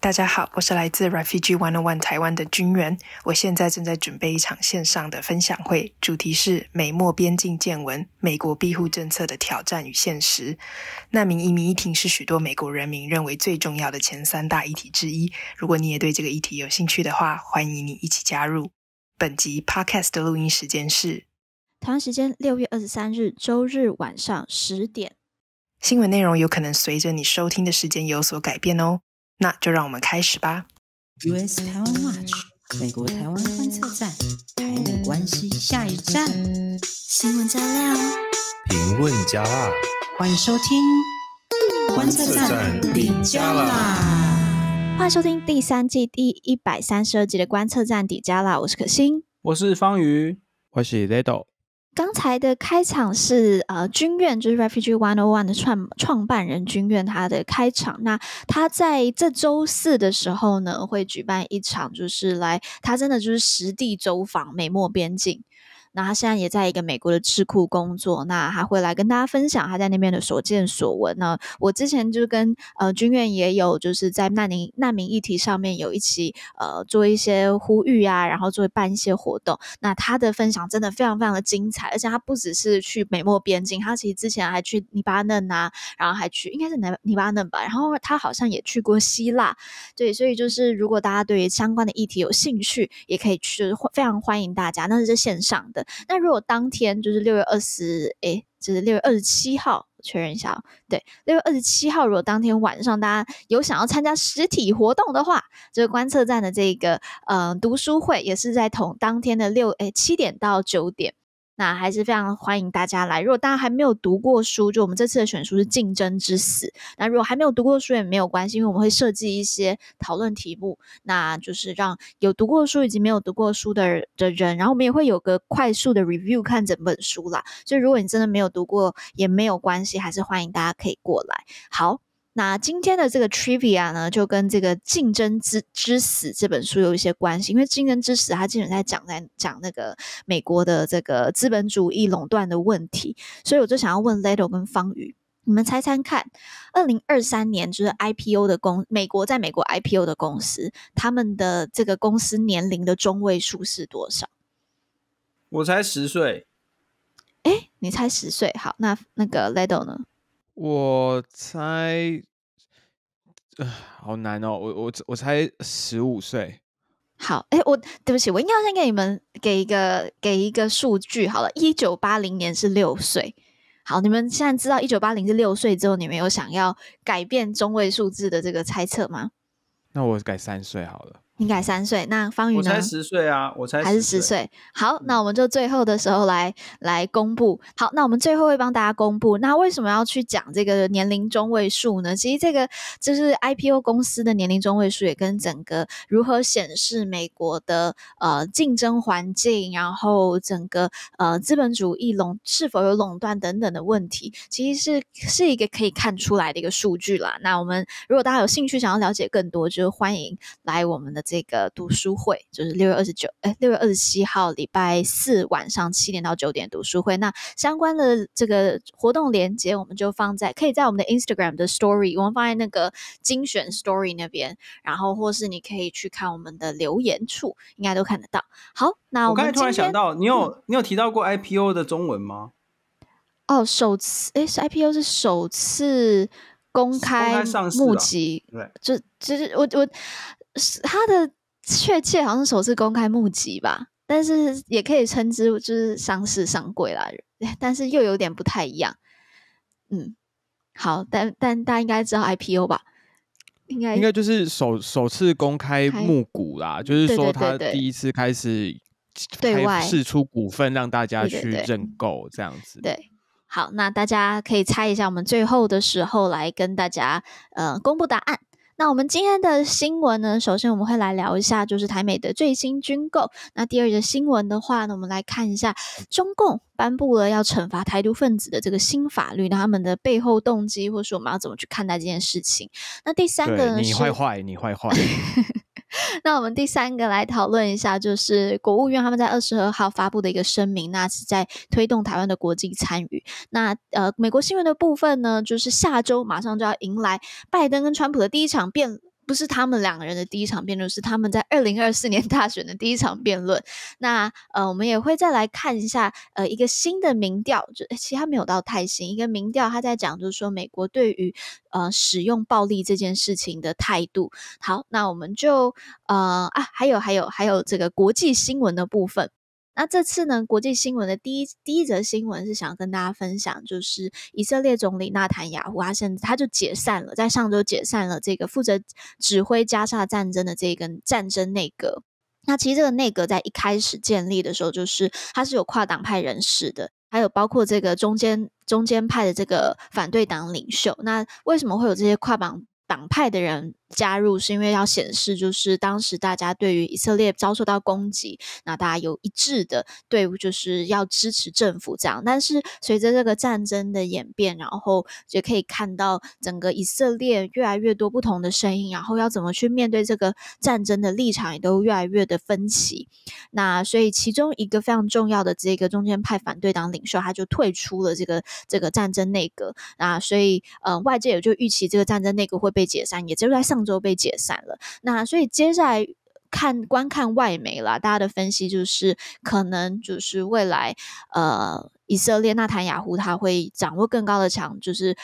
大家好，我是来自 Refugee One One 台湾的军元。我现在正在准备一场线上的分享会，主题是美墨边境见闻：美国庇护政策的挑战与现实。难民移民议题是许多美国人民认为最重要的前三大议题之一。如果你也对这个议题有兴趣的话，欢迎你一起加入。本集 podcast 的录音时间是台湾时间六月二十三日周日晚上十点。新闻内容有可能随着你收听的时间有所改变哦。那就让我们开始吧。US 台湾 Watch 美国台湾观测站，台美关系下一站，新闻加料，评论加辣，欢迎收听。观测站底加啦！欢迎收听第三季第一百三十二集的观测站底加啦！我是可心，我是方瑜，我是 Lido。刚才的开场是呃，君院就是 Refugee One O One 的创创办人君院他的开场。那他在这周四的时候呢，会举办一场，就是来他真的就是实地走访美墨边境。那他现在也在一个美国的智库工作，那他会来跟大家分享他在那边的所见所闻。那我之前就跟呃军院也有就是在难民难民议题上面有一起呃做一些呼吁啊，然后做办一些活动。那他的分享真的非常非常的精彩，而且他不只是去美墨边境，他其实之前还去黎巴嫩啊，然后还去应该是黎黎巴嫩吧，然后他好像也去过希腊。对，所以就是如果大家对相关的议题有兴趣，也可以就是非常欢迎大家，那是线上的。那如果当天就是六月二十，哎，就是六月二十七号，确认一下，对，六月二十七号，如果当天晚上大家有想要参加实体活动的话，这个观测站的这个嗯读书会也是在同当天的六哎七点到九点。那还是非常欢迎大家来。如果大家还没有读过书，就我们这次的选书是《竞争之死》。那如果还没有读过书也没有关系，因为我们会设计一些讨论题目，那就是让有读过书以及没有读过书的的人，然后我们也会有个快速的 review 看整本书啦。所以如果你真的没有读过也没有关系，还是欢迎大家可以过来。好。那今天的这个 trivia 呢，就跟这个《竞争之之死》这本书有一些关系，因为《竞争之死》它竟然在讲在讲那个美国的这个资本主义垄断的问题，所以我就想要问 l a d o 跟方宇，你们猜猜看，二零二三年就是 I P O 的公美国在美国 I P O 的公司，他们的这个公司年龄的中位数是多少？我猜十岁。哎，你猜十岁？好，那那个 l a d o 呢？我猜，啊，好难哦！我我我才十五岁。好，哎，我对不起，我应该先给你们给一个给一个数据好了。一九八零年是六岁。好，你们现在知道一九八零是六岁之后，你们有想要改变中位数字的这个猜测吗？那我改三岁好了。你该三岁，那方宇呢？我才十岁啊，我才还是十岁。好，那我们就最后的时候来来公布。好，那我们最后会帮大家公布。那为什么要去讲这个年龄中位数呢？其实这个就是 IPO 公司的年龄中位数，也跟整个如何显示美国的呃竞争环境，然后整个呃资本主义垄是否有垄断等等的问题，其实是是一个可以看出来的一个数据啦。那我们如果大家有兴趣想要了解更多，就是欢迎来我们的。这个读书会就是六月二十九，哎，六月二十七号礼拜四晚上七点到九点读书会。那相关的这个活动链接，我们就放在可以在我们的 Instagram 的 Story，我们放在那个精选 Story 那边，然后或是你可以去看我们的留言处，应该都看得到。好，那我刚才突然想到，你有你有提到过 IPO 的中文吗？哦，首次哎，是 IPO 是首次公开募集，对，就其实我我。他的确切好像首次公开募集吧，但是也可以称之就是上市上柜啦，但是又有点不太一样。嗯，好，但但大家应该知道 IPO 吧？应该应该就是首首次公开募股啦，就是说他第一次开始对外试出股份，让大家去认购这样子。对，好，那大家可以猜一下，我们最后的时候来跟大家呃公布答案。那我们今天的新闻呢？首先我们会来聊一下，就是台美的最新军购。那第二个新闻的话呢，我们来看一下中共颁布了要惩罚台独分子的这个新法律，那他们的背后动机，或是我们要怎么去看待这件事情？那第三个，你坏坏，你坏坏。那我们第三个来讨论一下，就是国务院他们在二十二号发布的一个声明，那是在推动台湾的国际参与。那呃，美国新闻的部分呢，就是下周马上就要迎来拜登跟川普的第一场辩论。不是他们两个人的第一场辩论，是他们在二零二四年大选的第一场辩论。那呃，我们也会再来看一下呃一个新的民调，就其实没有到太新。一个民调，他在讲就是说美国对于呃使用暴力这件事情的态度。好，那我们就呃啊，还有还有还有这个国际新闻的部分。那这次呢？国际新闻的第一第一则新闻是想要跟大家分享，就是以色列总理纳坦雅胡，他现在他就解散了，在上周解散了这个负责指挥加沙战争的这个战争内阁。那其实这个内阁在一开始建立的时候，就是它是有跨党派人士的，还有包括这个中间中间派的这个反对党领袖。那为什么会有这些跨党？党派的人加入是因为要显示，就是当时大家对于以色列遭受到攻击，那大家有一致的队伍，就是要支持政府这样。但是随着这个战争的演变，然后就可以看到整个以色列越来越多不同的声音，然后要怎么去面对这个战争的立场也都越来越的分歧。那所以其中一个非常重要的这个中间派反对党领袖，他就退出了这个这个战争内阁。那所以呃，外界也就预期这个战争内阁会被。解散，也就在上周被解散了。那所以接下来看，观看外媒啦，大家的分析就是，可能就是未来，呃，以色列纳坦雅胡他会掌握更高的强，就是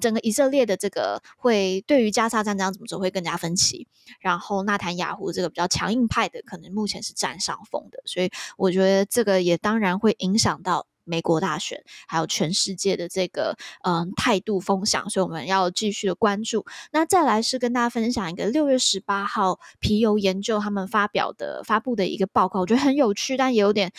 整个以色列的这个会对于加沙战争怎么走会更加分歧。然后纳坦雅胡这个比较强硬派的，可能目前是占上风的，所以我觉得这个也当然会影响到。美国大选，还有全世界的这个嗯态度风向，所以我们要继续的关注。那再来是跟大家分享一个六月十八号皮尤研究他们发表的发布的一个报告，我觉得很有趣，但也有点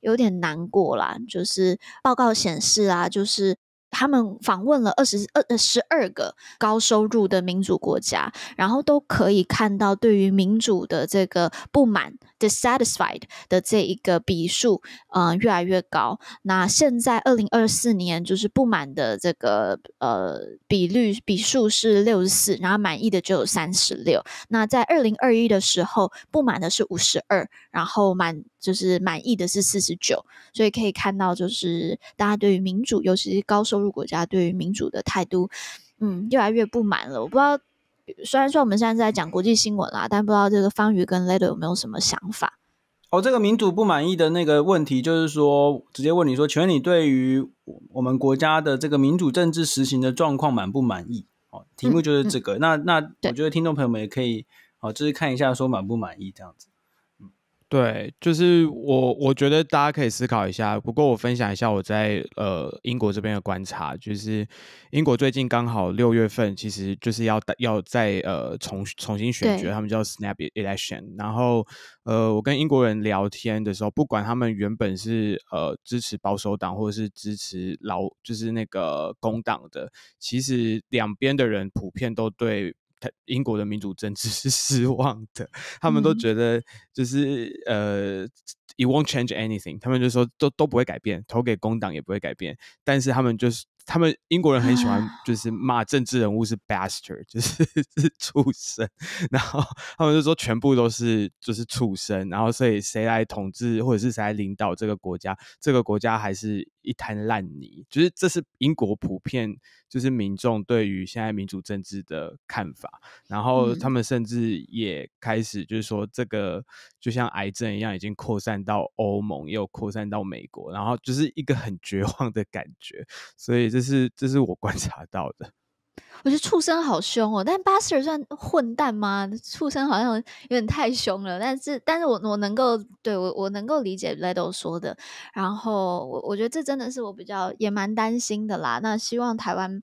有点难过啦。就是报告显示啊，就是。他们访问了二十二呃十二个高收入的民主国家，然后都可以看到对于民主的这个不满 （dissatisfied） 的这一个比数，嗯，越来越高。那现在二零二四年就是不满的这个呃比率比数是六十四，然后满意的就有三十六。那在二零二一的时候，不满的是五十二，然后满。就是满意的是四十九，所以可以看到，就是大家对于民主，尤其是高收入国家对于民主的态度，嗯，越来越不满了。我不知道，虽然说我们现在是在讲国际新闻啦，但不知道这个方宇跟雷德有没有什么想法。哦，这个民主不满意的那个问题，就是说直接问你说，请问你对于我们国家的这个民主政治实行的状况满不满意？哦，题目就是这个。那那我觉得听众朋友们也可以，哦，就是看一下说满不满意这样子。对，就是我，我觉得大家可以思考一下。不过我分享一下我在呃英国这边的观察，就是英国最近刚好六月份，其实就是要要再呃重重新选举，他们叫 snap election。然后呃，我跟英国人聊天的时候，不管他们原本是呃支持保守党或者是支持劳，就是那个工党的，其实两边的人普遍都对。英国的民主政治是失望的，他们都觉得就是呃，it won't change anything，他们就说都都不会改变，投给工党也不会改变，但是他们就是。他们英国人很喜欢，就是骂政治人物是 bastard，就是 是畜生。然后他们就说全部都是就是畜生，然后所以谁来统治或者是谁来领导这个国家，这个国家还是一滩烂泥。就是这是英国普遍就是民众对于现在民主政治的看法。然后他们甚至也开始就是说，这个就像癌症一样，已经扩散到欧盟，又扩散到美国，然后就是一个很绝望的感觉。所以这。这是这是我观察到的。我觉得畜生好凶哦，但巴塞尔算混蛋吗？畜生好像有点太凶了，但是但是我我能够对我我能够理解雷德说的。然后我我觉得这真的是我比较也蛮担心的啦。那希望台湾，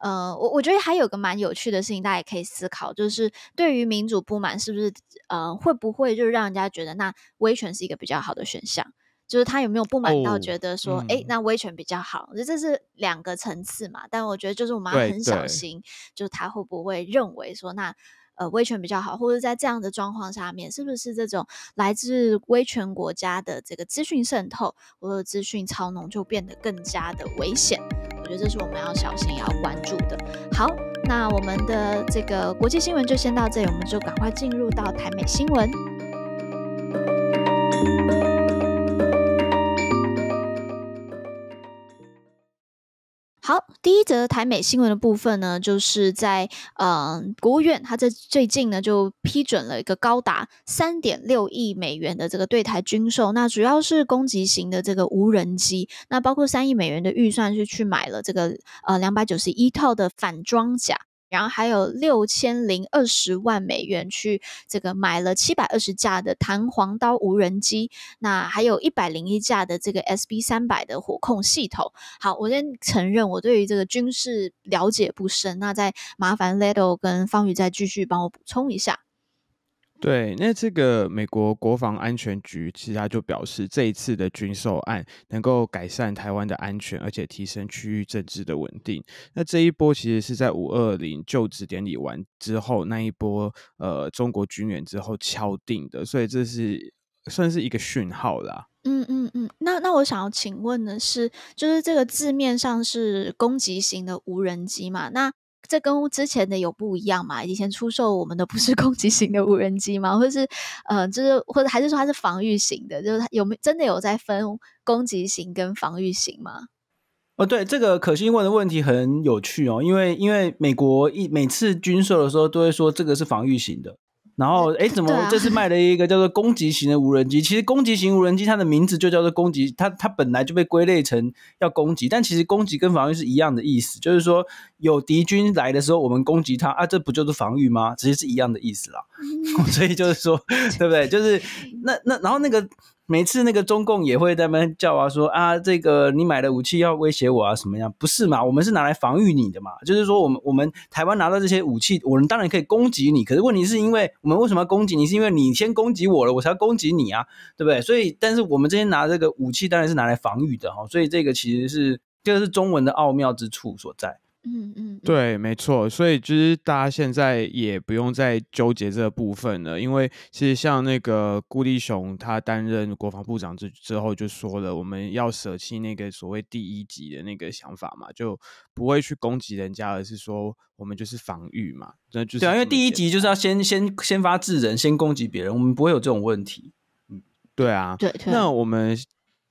呃，我我觉得还有个蛮有趣的事情，大家也可以思考，就是对于民主不满，是不是呃会不会就是让人家觉得那威权是一个比较好的选项？就是他有没有不满到觉得说，哎，那威权比较好？我觉得这是两个层次嘛。但我觉得就是我们要很小心，就是他会不会认为说，那呃威权比较好，或者在这样的状况下面，是不是这种来自威权国家的这个资讯渗透或者资讯操弄就变得更加的危险？我觉得这是我们要小心要关注的。好，那我们的这个国际新闻就先到这里，我们就赶快进入到台美新闻。好，第一则台美新闻的部分呢，就是在呃，国务院它在最近呢就批准了一个高达三点六亿美元的这个对台军售，那主要是攻击型的这个无人机，那包括三亿美元的预算是去买了这个呃两百九十一套的反装甲。然后还有六千零二十万美元去这个买了七百二十架的弹簧刀无人机，那还有一百零一架的这个 SB 三百的火控系统。好，我先承认我对于这个军事了解不深，那再麻烦 l e t o 跟方宇再继续帮我补充一下。对，那这个美国国防安全局其实他就表示，这一次的军售案能够改善台湾的安全，而且提升区域政治的稳定。那这一波其实是在五二零就职典礼完之后那一波呃中国军援之后敲定的，所以这是算是一个讯号啦。嗯嗯嗯，那那我想要请问的是，就是这个字面上是攻击型的无人机嘛？那这跟之前的有不一样嘛？以前出售我们的不是 攻击型的无人机吗？或是，呃，就是或者还是说它是防御型的？就是它有没真的有在分攻击型跟防御型吗？哦，对，这个可心问的问题很有趣哦，因为因为美国一每次军售的时候都会说这个是防御型的。然后，哎，怎么这次卖了一个叫做攻击型的无人机？其实攻击型无人机它的名字就叫做攻击，它它本来就被归类成要攻击。但其实攻击跟防御是一样的意思，就是说有敌军来的时候，我们攻击它啊，这不就是防御吗？其实是一样的意思啦。所以就是说，对不对？就是那那然后那个。每次那个中共也会在那边叫啊，说啊，这个你买的武器要威胁我啊，什么样？不是嘛？我们是拿来防御你的嘛。就是说，我们我们台湾拿到这些武器，我们当然可以攻击你。可是问题是因为我们为什么要攻击你？是因为你先攻击我了，我才要攻击你啊，对不对？所以，但是我们这些拿这个武器，当然是拿来防御的哈。所以这个其实是，这个是中文的奥妙之处所在。嗯嗯，对，没错，所以就是大家现在也不用再纠结这部分了，因为其实像那个顾立雄他担任国防部长之之后就说了，我们要舍弃那个所谓第一级的那个想法嘛，就不会去攻击人家，而是说我们就是防御嘛，那就是对啊，因为第一级就是要先先先发制人，先攻击别人，我们不会有这种问题，对啊，对，那我们。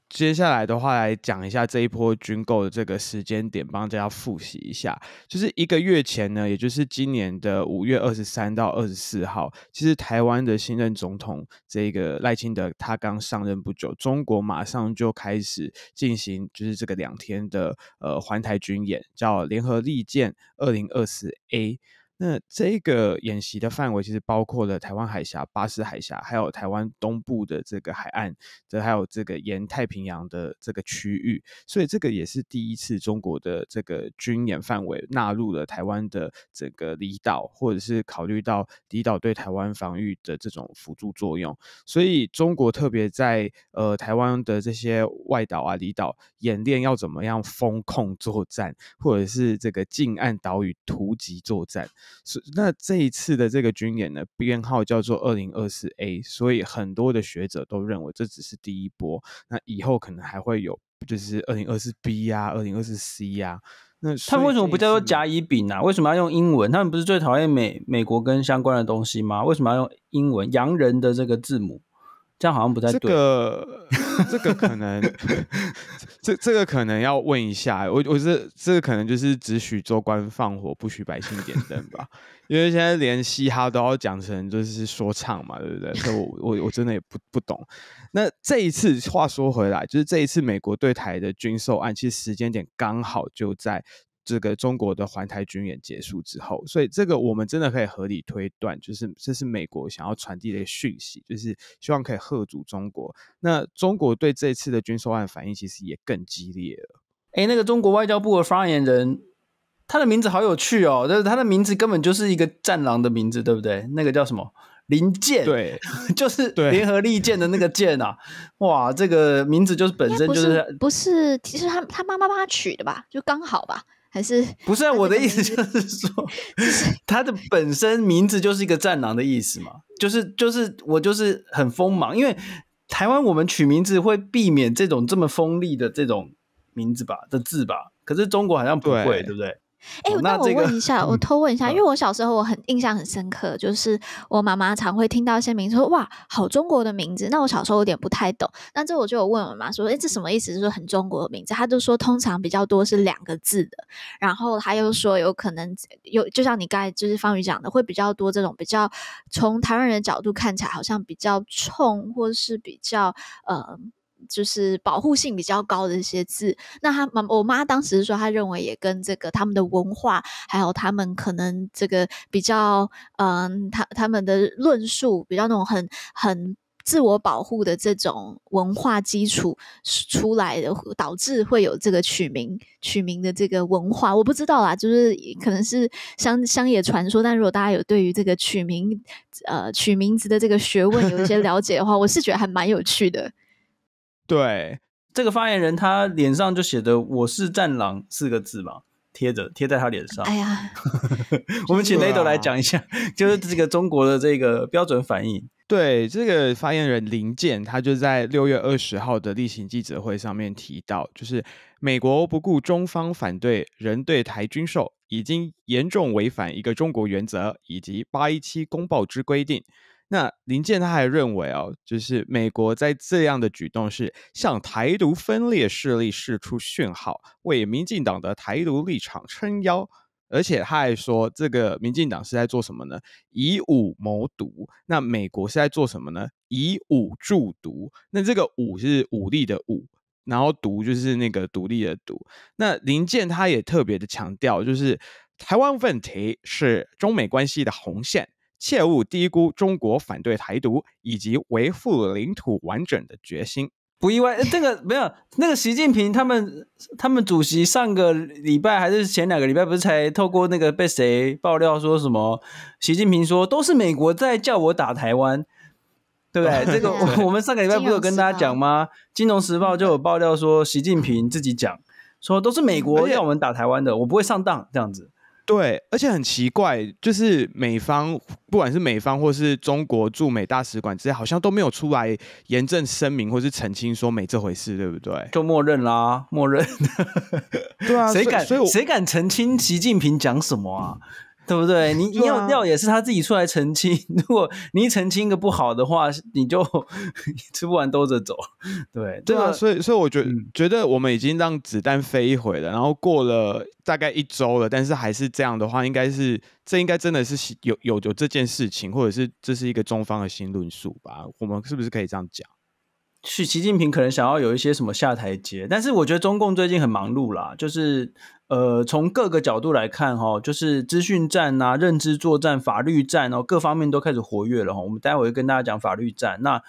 接下来的话，来讲一下这一波军购的这个时间点，帮大家复习一下。就是一个月前呢，也就是今年的五月二十三到二十四号，其实台湾的新任总统这个赖清德他刚上任不久，中国马上就开始进行，就是这个两天的呃环台军演，叫联合利剑二零二四 A。那这个演习的范围其实包括了台湾海峡、巴士海峡，还有台湾东部的这个海岸，这还有这个沿太平洋的这个区域。所以这个也是第一次中国的这个军演范围纳入了台湾的这个离岛，或者是考虑到离岛对台湾防御的这种辅助作用。所以中国特别在呃台湾的这些外岛啊、离岛演练要怎么样封控作战，或者是这个近岸岛屿突击作战。是那这一次的这个军演呢，编号叫做二零二四 A，所以很多的学者都认为这只是第一波，那以后可能还会有，就是二零二四 B 呀，二零二四 C 呀。那他们为什么不叫做甲乙丙啊？为什么要用英文？他们不是最讨厌美美国跟相关的东西吗？为什么要用英文？洋人的这个字母？这样好像不太对。这个，这个可能，这这个可能要问一下。我我是这个可能就是只许州官放火，不许百姓点灯吧？因为现在连嘻哈都要讲成就是说唱嘛，对不对？所以我我我真的也不不懂。那这一次，话说回来，就是这一次美国对台的军售案，其实时间点刚好就在。这个中国的环台军演结束之后，所以这个我们真的可以合理推断，就是这是美国想要传递的一个讯息，就是希望可以吓阻中国。那中国对这次的军售案反应其实也更激烈了。哎，那个中国外交部的发言人，他的名字好有趣哦，就是他的名字根本就是一个战狼的名字，对不对？那个叫什么林剑？对，就是联合利剑的那个剑啊！哇，这个名字就是本身就是不是？其实他他妈妈帮他取的吧，就刚好吧。还是 不是我的意思就是 说，它的本身名字就是一个战狼的意思嘛，就是就是我就是很锋芒，因为台湾我们取名字会避免这种这么锋利的这种名字吧的字吧，可是中国好像不会，对不对？哎，那我问一下，我偷问一下，因为我小时候我很印象很深刻，就是我妈妈常会听到一些名字说，哇，好中国的名字。那我小时候有点不太懂，那这我就有问我妈说，哎，这什么意思？说很中国的名字？她就说，通常比较多是两个字的，然后她又说，有可能有，就像你刚才就是方宇讲的，会比较多这种比较从台湾人的角度看起来好像比较冲，或者是比较呃。就是保护性比较高的一些字。那他妈，我妈当时说，她认为也跟这个他们的文化，还有他们可能这个比较，嗯，他他们的论述比较那种很很自我保护的这种文化基础出来的，导致会有这个取名取名的这个文化。我不知道啦，就是可能是乡乡野传说。但如果大家有对于这个取名呃取名字的这个学问有一些了解的话，我是觉得还蛮有趣的。对这个发言人，他脸上就写的“我是战狼”四个字嘛，贴着贴在他脸上。哎呀，我们请雷德来讲一下，就是这个中国的这个标准反应。对这个发言人林健，他就在六月二十号的例行记者会上面提到，就是美国不顾中方反对，仍对台军售，已经严重违反一个中国原则以及八一七公报之规定。那林健他还认为哦，就是美国在这样的举动是向台独分裂势力释出讯号，为民进党的台独立场撑腰，而且他还说，这个民进党是在做什么呢？以武谋独。那美国是在做什么呢？以武助独。那这个武是武力的武，然后独就是那个独立的独。那林健他也特别的强调，就是台湾问题是中美关系的红线。切勿低估中国反对台独以及维护领土完整的决心。不意外，这个没有那个习近平他们他们主席上个礼拜还是前两个礼拜，不是才透过那个被谁爆料说什么？习近平说都是美国在叫我打台湾，对不对？这个我们上个礼拜不是有跟大家讲吗？《金融时报》就有爆料说习近平自己讲说都是美国要我们打台湾的，我不会上当这样子。对，而且很奇怪，就是美方，不管是美方或是中国驻美大使馆之类，好像都没有出来严正声明或是澄清说没这回事，对不对？就默认啦，默认。对啊，谁敢？谁敢澄清习近平讲什么啊？对不对？你尿 要也是他自己出来澄清。如果你澄清的个不好的话，你就吃不完兜着走。对，对啊。所以所以，我觉觉得我们已经让子弹飞一回了。然后过了大概一周了，但是还是这样的话，应该是这应该真的是有有有这件事情，或者是这是一个中方的新论述吧？我们是不是可以这样讲？许习近平可能想要有一些什么下台阶，但是我觉得中共最近很忙碌啦，就是。呃，从各个角度来看，哈，就是资讯战呐、认知作战、法律战哦，各方面都开始活跃了哈。我们待会跟大家讲法律战。那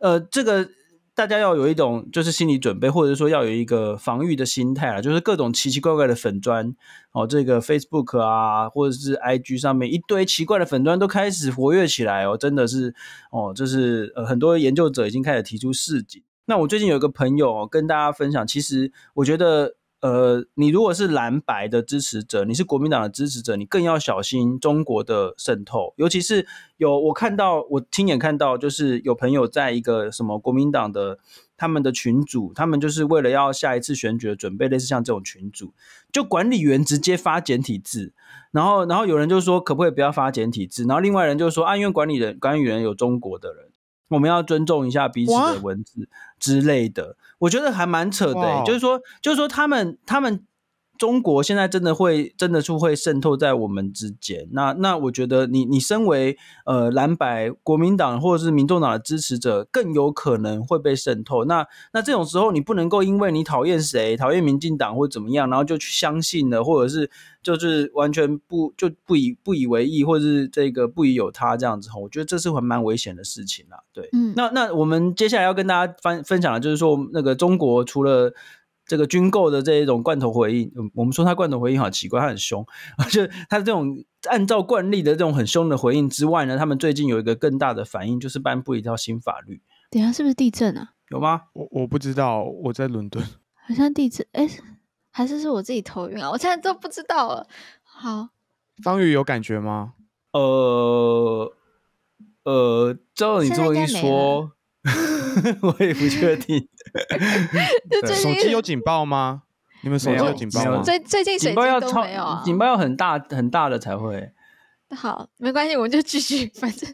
呃，这个大家要有一种就是心理准备，或者说要有一个防御的心态啊。就是各种奇奇怪怪的粉砖哦，这个 Facebook 啊，或者是 IG 上面一堆奇怪的粉砖都开始活跃起来哦，真的是哦，就是很多研究者已经开始提出示警。那我最近有个朋友跟大家分享，其实我觉得。呃，你如果是蓝白的支持者，你是国民党的支持者，你更要小心中国的渗透。尤其是有我看到，我亲眼看到，就是有朋友在一个什么国民党的他们的群组，他们就是为了要下一次选举的准备，类似像这种群组，就管理员直接发简体字，然后然后有人就说可不可以不要发简体字，然后另外人就说啊，因为管理人管理员有中国的人。我们要尊重一下彼此的文字之类的，我觉得还蛮扯的，就是说，就是说他们，他们。中国现在真的会，真的是会渗透在我们之间。那那我觉得，你你身为呃蓝白国民党或者是民众党的支持者，更有可能会被渗透。那那这种时候，你不能够因为你讨厌谁，讨厌民进党或怎么样，然后就去相信了，或者是就是完全不就不以不以为意，或者是这个不以有他这样子。我觉得这是还蛮危险的事情了。对，嗯。那那我们接下来要跟大家分享的就是说，那个中国除了。这个军购的这种罐头回应，我们说他罐头回应好奇怪，他很凶，而且他这种按照惯例的这种很凶的回应之外呢，他们最近有一个更大的反应，就是颁布一套新法律。等下是不是地震啊？有吗？我我不知道，我在伦敦，好像地震，哎，还是是我自己头晕啊？我现在都不知道了。好，方宇有感觉吗？呃，呃，照你这么一说。我也不确定。手机有警报吗？你们手机有警报吗？最最近警报要超，没有啊，警报要很大很大的才会。好，没关系，我们就继续，反正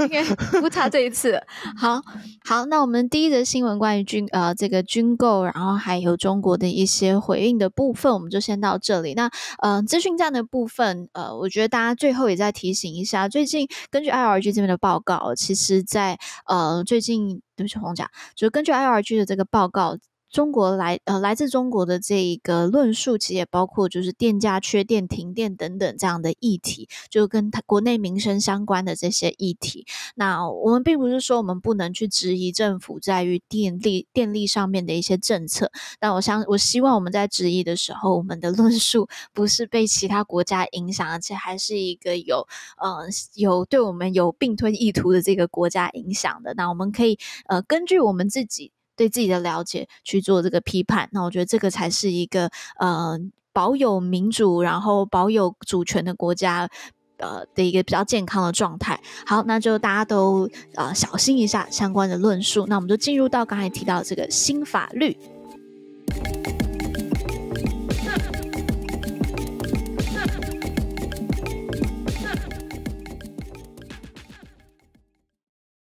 应该不差这一次。好，好，那我们第一则新闻关于军呃这个军购，然后还有中国的一些回应的部分，我们就先到这里。那嗯，资讯站的部分，呃，我觉得大家最后也再提醒一下，最近根据 IRG 这边的报告，其实在呃最近，对不起红甲，就根据 IRG 的这个报告。中国来呃，来自中国的这一个论述，其实也包括就是电价缺电、停电等等这样的议题，就跟它国内民生相关的这些议题。那我们并不是说我们不能去质疑政府在于电力电力上面的一些政策，但我相我希望我们在质疑的时候，我们的论述 不是被其他国家影响，而且还是一个有呃有对我们有并吞意图的这个国家影响的。那我们可以呃根据我们自己。对自己的了解去做这个批判，那我觉得这个才是一个呃保有民主然后保有主权的国家呃的一个比较健康的状态。好，那就大家都呃小心一下相关的论述。那我们就进入到刚才提到这个新法律。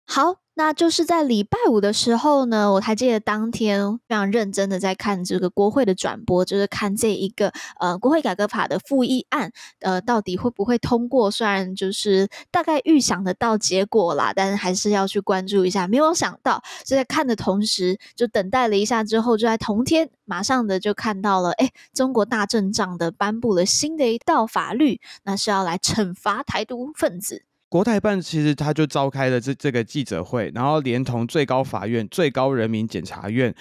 好。那就是在礼拜五的时候呢，我还记得当天非常认真的在看这个国会的转播，就是看这一个呃国会改革法的复议案，呃，到底会不会通过？虽然就是大概预想得到结果啦，但是还是要去关注一下。没有想到，就在看的同时，就等待了一下之后，就在同天马上的就看到了，哎，中国大阵仗的颁布了新的一道法律，那是要来惩罚台独分子。国台办其实他就召开了这这个记者会，然后连同最高法院、最高人民检察院、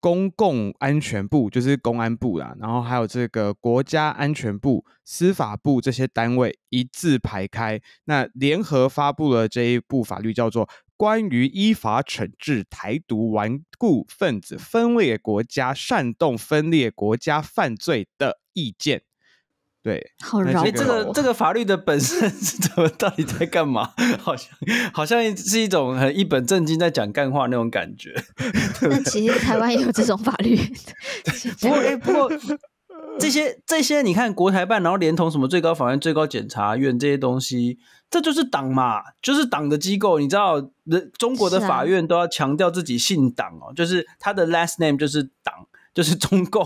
公共安全部（就是公安部啦），然后还有这个国家安全部、司法部这些单位一字排开，那联合发布了这一部法律，叫做《关于依法惩治台独顽固分子分裂国家、煽动分裂国家犯罪的意见》。对，所以这个这个法律的本身 是怎么到底在干嘛？好像好像是一种很一本正经在讲干话那种感觉。那 其实台湾也有这种法律。不过哎，不过 这些这些你看，国台办，然后连同什么最高法院、最高检察院这些东西，这就是党嘛，就是党的机构。你知道，中国的法院都要强调自己姓党哦，就是他的 last name 就是党。就是中共，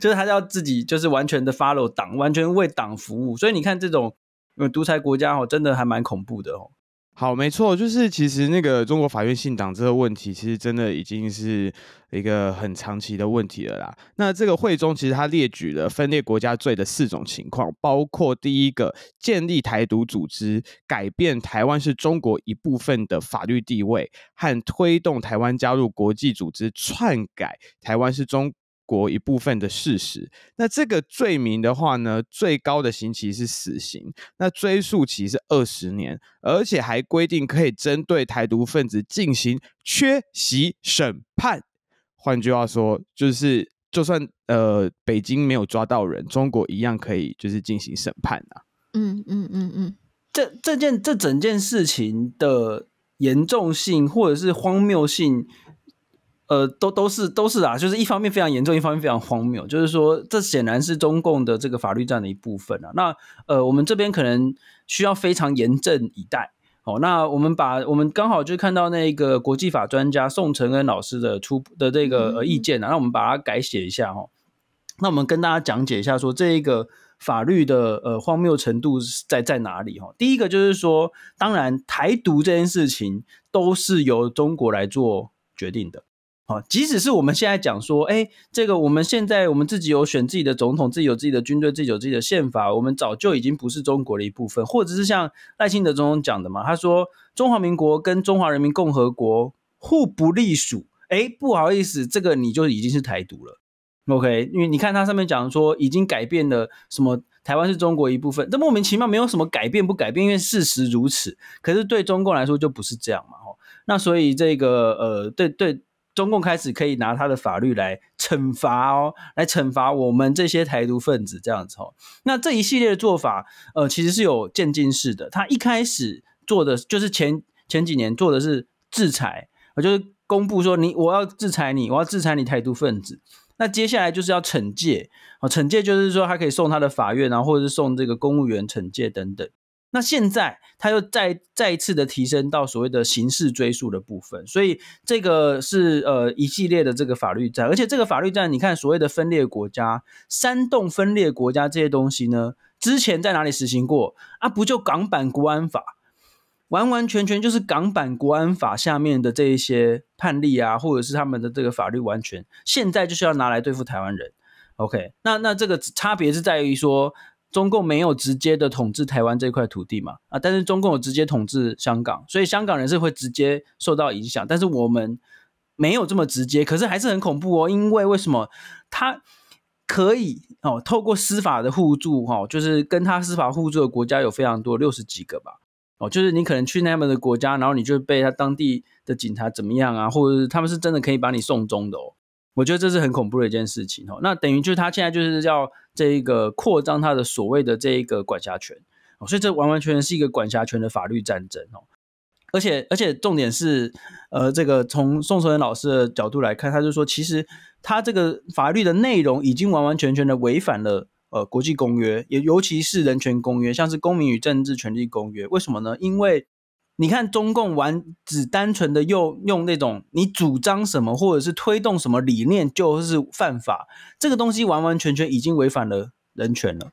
就是他要自己就是完全的 follow 党，完全为党服务。所以你看这种呃独裁国家哦，真的还蛮恐怖的哦。好，没错，就是其实那个中国法院信党这个问题，其实真的已经是一个很长期的问题了啦。那这个会中其实他列举了分裂国家罪的四种情况，包括第一个建立台独组织，改变台湾是中国一部分的法律地位，和推动台湾加入国际组织，篡改台湾是中。国一部分的事实，那这个罪名的话呢，最高的刑期是死刑，那追诉期是二十年，而且还规定可以针对台独分子进行缺席审判。换句话说，就是就算呃北京没有抓到人，中国一样可以就是进行审判啊。嗯嗯嗯嗯，这这件这整件事情的严重性或者是荒谬性。呃，都都是都是啊，就是一方面非常严重，一方面非常荒谬，就是说这显然是中共的这个法律战的一部分啊。那呃，我们这边可能需要非常严阵以待。哦，那我们把我们刚好就看到那个国际法专家宋承恩老师的出的这个呃意见啊，那我们把它改写一下哦。那我们跟大家讲解一下，说这一个法律的呃荒谬程度在在哪里哈。第一个就是说，当然台独这件事情都是由中国来做决定的。好，即使是我们现在讲说，哎，这个我们现在我们自己有选自己的总统，自己有自己的军队，自己有自己的宪法，我们早就已经不是中国的一部分，或者是像赖清德总统讲的嘛，他说中华民国跟中华人民共和国互不隶属。哎，不好意思，这个你就已经是台独了。OK，因为你看他上面讲说已经改变了什么台湾是中国一部分，这莫名其妙没有什么改变不改变，因为事实如此。可是对中共来说就不是这样嘛，哦，那所以这个呃，对对。中共开始可以拿他的法律来惩罚哦，来惩罚我们这些台独分子这样子哦。那这一系列的做法，呃，其实是有渐进式的。他一开始做的就是前前几年做的是制裁，我就是公布说你我要制裁你，我要制裁你台独分子。那接下来就是要惩戒哦，惩戒就是说他可以送他的法院，然后或者是送这个公务员惩戒等等。那现在他又再再一次的提升到所谓的刑事追诉的部分，所以这个是呃一系列的这个法律战，而且这个法律战，你看所谓的分裂国家、煽动分裂国家这些东西呢，之前在哪里实行过啊？不就港版国安法，完完全全就是港版国安法下面的这一些判例啊，或者是他们的这个法律完全，现在就是要拿来对付台湾人。OK，那那这个差别是在于说。中共没有直接的统治台湾这块土地嘛，啊，但是中共有直接统治香港，所以香港人是会直接受到影响，但是我们没有这么直接，可是还是很恐怖哦，因为为什么他可以哦，透过司法的互助，哈，就是跟他司法互助的国家有非常多，六十几个吧，哦，就是你可能去那样的国家，然后你就被他当地的警察怎么样啊，或者是他们是真的可以把你送终的哦。我觉得这是很恐怖的一件事情哦，那等于就是他现在就是要这一个扩张他的所谓的这一个管辖权哦，所以这完完全全是一个管辖权的法律战争哦，而且而且重点是，呃，这个从宋承恩老师的角度来看，他就说其实他这个法律的内容已经完完全全的违反了呃国际公约，也尤其是人权公约，像是《公民与政治权利公约》，为什么呢？因为你看中共玩只单纯的用用那种你主张什么或者是推动什么理念就是犯法，这个东西完完全全已经违反了人权了。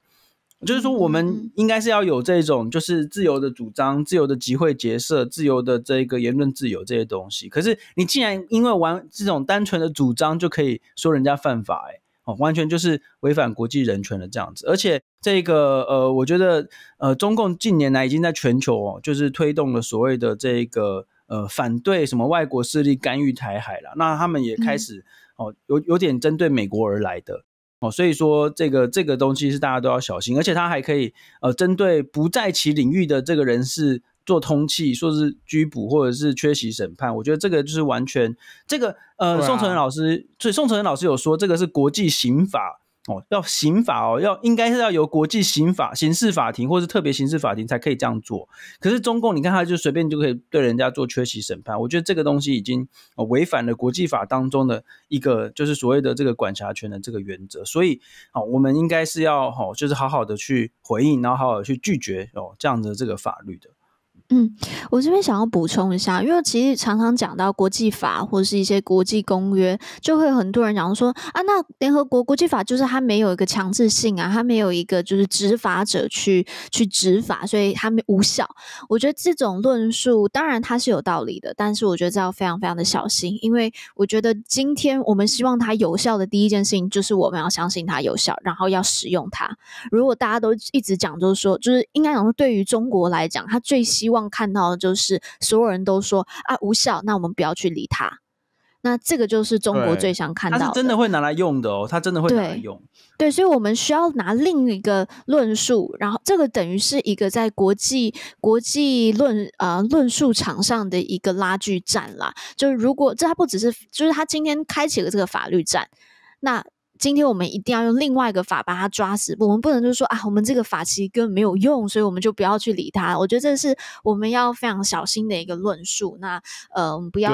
就是说我们应该是要有这种就是自由的主张、自由的集会结社、自由的这个言论自由这些东西。可是你竟然因为玩这种单纯的主张就可以说人家犯法，哎。完全就是违反国际人权的这样子，而且这个呃，我觉得呃，中共近年来已经在全球哦，就是推动了所谓的这个呃，反对什么外国势力干预台海了，那他们也开始哦，有有点针对美国而来的哦，所以说这个这个东西是大家都要小心，而且它还可以呃，针对不在其领域的这个人士。做通气，说是拘捕或者是缺席审判，我觉得这个就是完全这个呃，宋承恩老师，所以宋承恩老师有说，这个是国际刑法哦，要刑法哦，要应该是要由国际刑法刑事法庭或是特别刑事法庭才可以这样做。可是中共你看他就随便就可以对人家做缺席审判，我觉得这个东西已经违反了国际法当中的一个就是所谓的这个管辖权的这个原则。所以啊，我们应该是要哦，就是好好的去回应，然后好好去拒绝哦这样的这个法律的。嗯，我这边想要补充一下，因为其实常常讲到国际法或者是一些国际公约，就会很多人讲说啊，那联合国国际法就是它没有一个强制性啊，它没有一个就是执法者去去执法，所以它没无效。我觉得这种论述当然它是有道理的，但是我觉得要非常非常的小心，因为我觉得今天我们希望它有效的第一件事情就是我们要相信它有效，然后要使用它。如果大家都一直讲就是说，就是应该讲说对于中国来讲，他最希望。看到的就是所有人都说啊无效，那我们不要去理他。那这个就是中国最想看到，他是真的会拿来用的哦，他真的会拿来用。对，所以我们需要拿另一个论述，然后这个等于是一个在国际国际论啊论述场上的一个拉锯战啦。就是如果这他不只是，就是他今天开启了这个法律战，那。今天我们一定要用另外一个法把它抓死，我们不能就是说啊，我们这个法其实根本没有用，所以我们就不要去理它。我觉得这是我们要非常小心的一个论述。那呃，不要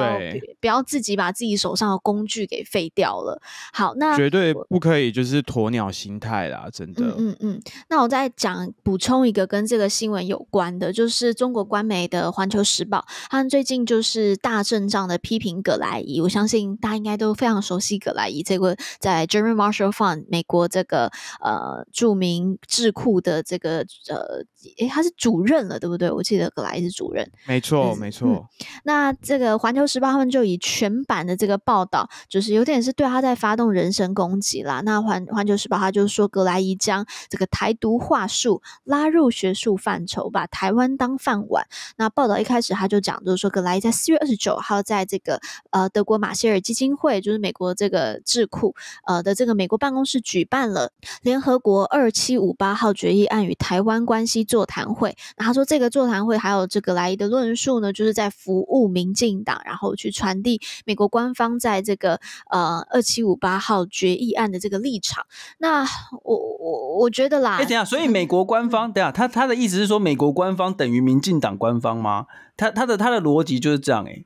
不要自己把自己手上的工具给废掉了。好，那绝对不可以就是鸵鸟心态啦，真的。嗯嗯。那我再讲补充一个跟这个新闻有关的，就是中国官媒的《环球时报》，他们最近就是大阵仗的批评葛莱伊。我相信大家应该都非常熟悉葛莱伊这个在 g e r m a n Marshall Fund 美国这个呃著名智库的这个呃，诶，他是主任了对不对？我记得格莱是主任，没错没错。那这个《环球时报》他们就以全版的这个报道，就是有点是对他在发动人身攻击啦。那《环环球时报》他就是说格莱伊将这个台独话术拉入学术范畴，把台湾当饭碗。那报道一开始他就讲，就是说格莱伊在四月二十九号在这个呃德国马歇尔基金会，就是美国这个智库呃的这。那个美国办公室举办了联合国二七五八号决议案与台湾关系座谈会。那他说这个座谈会还有这个来的论述呢，就是在服务民进党，然后去传递美国官方在这个呃二七五八号决议案的这个立场。那我我我觉得啦，哎，等样？所以美国官方等下，他他的意思是说，美国官方等于民进党官方吗？他他的他的逻辑就是这样哎。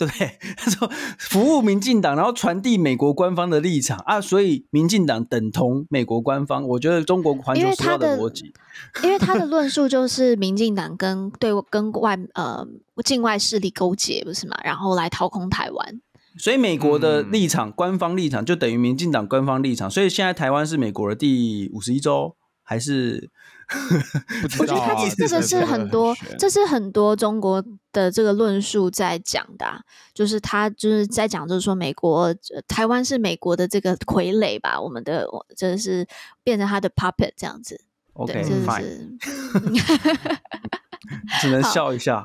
对不对？他说服务民进党，然后传递美国官方的立场啊，所以民进党等同美国官方。我觉得中国环球说的逻辑，因为他的论述就是民进党跟对跟外呃境外势力勾结不是嘛？然后来掏空台湾，所以美国的立场、官方立场就等于民进党官方立场。所以现在台湾是美国的第五十一州。还是不知道，我觉得他这个是很多，这是很多中国的这个论述在讲的，就是他就是在讲，就是说美国台湾是美国的这个傀儡吧，我们的这是变成他的 puppet 这样子，OK，只能笑一下。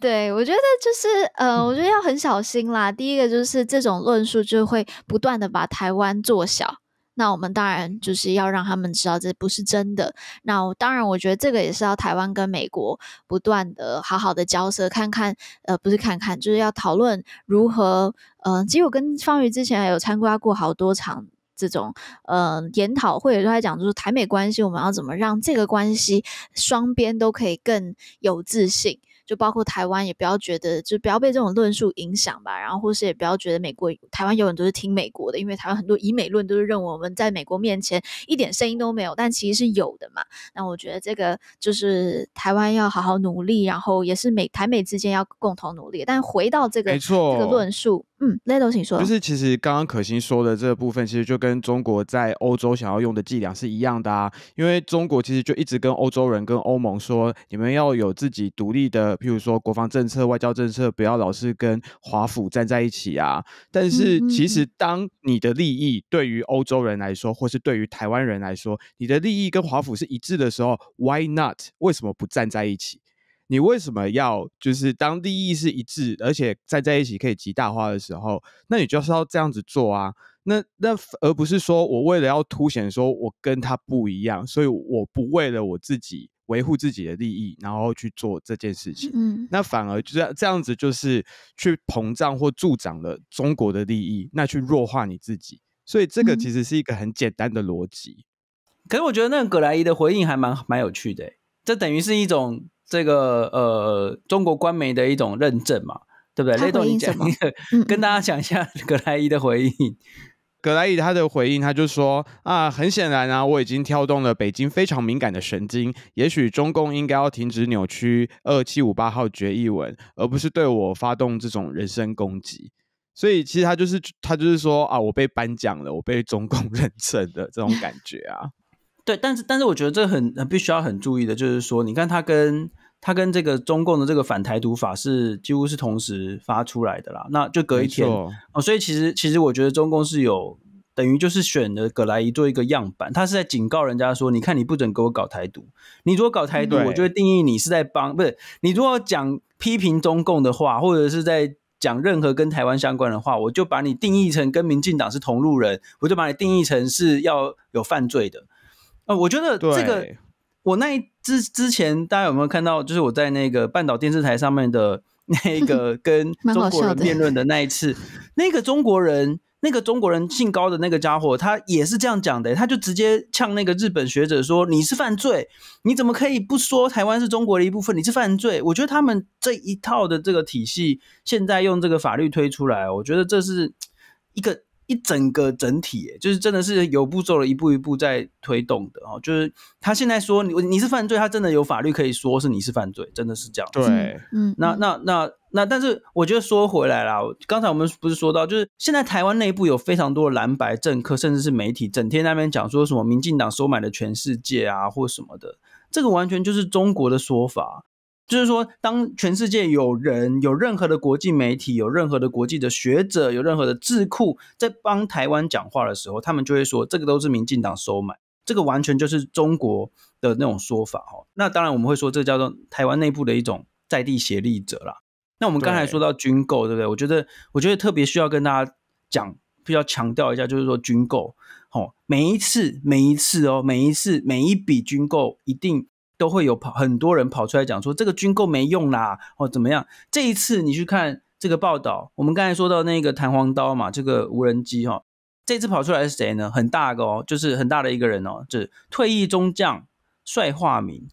对，我觉得就是呃，我觉得要很小心啦。第一个就是这种论述就会不断的把台湾做小。那我们当然就是要让他们知道这不是真的。那当然，我觉得这个也是要台湾跟美国不断的好好的交涉，看看，呃，不是看看，就是要讨论如何，嗯，其实我跟方瑜之前有参加过好多场这种，呃，研讨会，都在讲就是台美关系，我们要怎么让这个关系双边都可以更有自信。就包括台湾，也不要觉得，就不要被这种论述影响吧。然后，或是也不要觉得美国台湾永远都是听美国的，因为台湾很多以美论都是认为我们在美国面前一点声音都没有，但其实是有的嘛。那我觉得这个就是台湾要好好努力，然后也是美台美之间要共同努力。但回到这个没错这个论述，嗯那都请说。就是其实刚刚可心说的这部分，其实就跟中国在欧洲想要用的伎俩是一样的啊。因为中国其实就一直跟欧洲人、跟欧盟说，你们要有自己独立的。譬如说，国防政策、外交政策，不要老是跟华府站在一起啊。但是，其实当你的利益对于欧洲人来说，或是对于台湾人来说，你的利益跟华府是一致的时候，Why not？为什么不站在一起？你为什么要就是当利益是一致，而且站在一起可以极大化的时候，那你就是要这样子做啊。那那而不是说我为了要凸显说我跟他不一样，所以我不为了我自己维护自己的利益，然后去做这件事情，嗯，那反而就是这样子，就是去膨胀或助长了中国的利益，那去弱化你自己，所以这个其实是一个很简单的逻辑。可是我觉得那个葛莱伊的回应还蛮蛮有趣的，这等于是一种这个呃中国官媒的一种认证嘛，对不对？雷豆，你讲，跟大家讲一下 葛莱伊的回应。葛莱伊他的回应，他就说啊，很显然啊，我已经跳动了北京非常敏感的神经。也许中共应该要停止扭曲二七五八号决议文，而不是对我发动这种人身攻击。所以其实他就是他就是说啊，我被颁奖了，我被中共认证的这种感觉啊。对，但是但是我觉得这很必须要很注意的，就是说，你看他跟。他跟这个中共的这个反台独法是几乎是同时发出来的啦，那就隔一天哦，所以其实其实我觉得中共是有等于就是选了葛莱仪做一个样板，他是在警告人家说，你看你不准给我搞台独，你如果搞台独，我就会定义你是在帮不是，你如果讲批评中共的话，或者是在讲任何跟台湾相关的话，我就把你定义成跟民进党是同路人，我就把你定义成是要有犯罪的，呃，我觉得这个。我那一之之前，大家有没有看到？就是我在那个半岛电视台上面的那个 跟中国人辩论的那一次，那个中国人，那个中国人姓高的那个家伙，他也是这样讲的，他就直接呛那个日本学者说：“你是犯罪，你怎么可以不说台湾是中国的一部分？你是犯罪。”我觉得他们这一套的这个体系，现在用这个法律推出来，我觉得这是一个。一整个整体，就是真的是有步骤的，一步一步在推动的哦。就是他现在说你你是犯罪，他真的有法律可以说是你是犯罪，真的是这样。对，嗯，那那那那，但是我觉得说回来啦，刚才我们不是说到，就是现在台湾内部有非常多的蓝白政客，甚至是媒体，整天那边讲说什么民进党收买了全世界啊，或什么的，这个完全就是中国的说法。就是说，当全世界有人有任何的国际媒体、有任何的国际的学者、有任何的智库在帮台湾讲话的时候，他们就会说这个都是民进党收买，这个完全就是中国的那种说法哈。那当然我们会说，这叫做台湾内部的一种在地协力者啦。那我们刚才说到军购，对不对？我觉得，我觉得特别需要跟大家讲，比要强调一下，就是说军购哦，每一次、每一次哦，每一次每一笔军购一定。都会有跑很多人跑出来讲说这个军购没用啦，哦怎么样？这一次你去看这个报道，我们刚才说到那个弹簧刀嘛，这个无人机哈，这次跑出来是谁呢？很大的哦，就是很大的一个人哦，就是退役中将帅化明。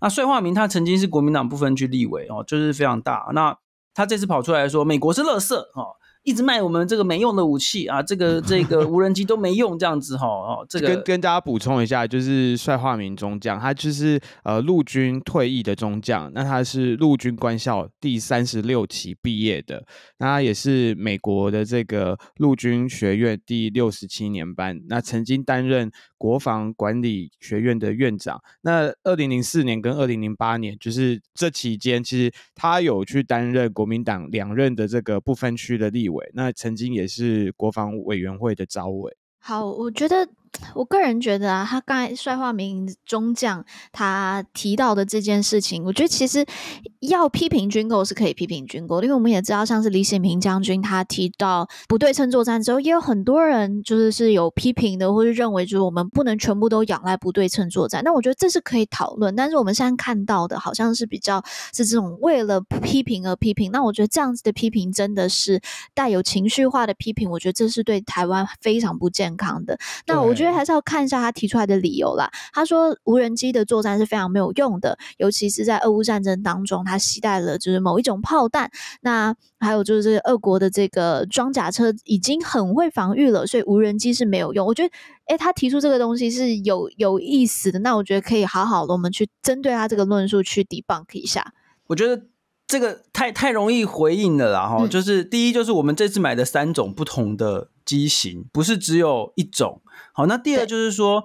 那帅化明他曾经是国民党不分区立委哦，就是非常大。那他这次跑出来说美国是垃圾哦。一直卖我们这个没用的武器啊，这个 这个无人机都没用，这样子哈哦。这个跟跟大家补充一下，就是帅化名中将，他就是呃陆军退役的中将，那他是陆军官校第三十六期毕业的，那也是美国的这个陆军学院第六十七年班，那曾经担任。国防管理学院的院长。那二零零四年跟二零零八年，就是这期间，其实他有去担任国民党两任的这个不分区的立委。那曾经也是国防委员会的招委。好，我觉得。我个人觉得啊，他刚才帅化名中将他提到的这件事情，我觉得其实要批评军购是可以批评军购，因为我们也知道，像是李显平将军他提到不对称作战之后，也有很多人就是是有批评的，或是认为就是我们不能全部都仰赖不对称作战。那我觉得这是可以讨论，但是我们现在看到的好像是比较是这种为了批评而批评，那我觉得这样子的批评真的是带有情绪化的批评，我觉得这是对台湾非常不健康的。那我。我觉得还是要看一下他提出来的理由啦。他说无人机的作战是非常没有用的，尤其是在俄乌战争当中，他携带了就是某一种炮弹，那还有就是这个俄国的这个装甲车已经很会防御了，所以无人机是没有用。我觉得，哎，他提出这个东西是有有意思的。那我觉得可以好好的，我们去针对他这个论述去 debunk 一下。我觉得这个太太容易回应了啦，哈，就是第一就是我们这次买的三种不同的机型，不是只有一种。好，那第二就是说，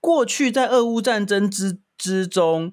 过去在俄乌战争之之中，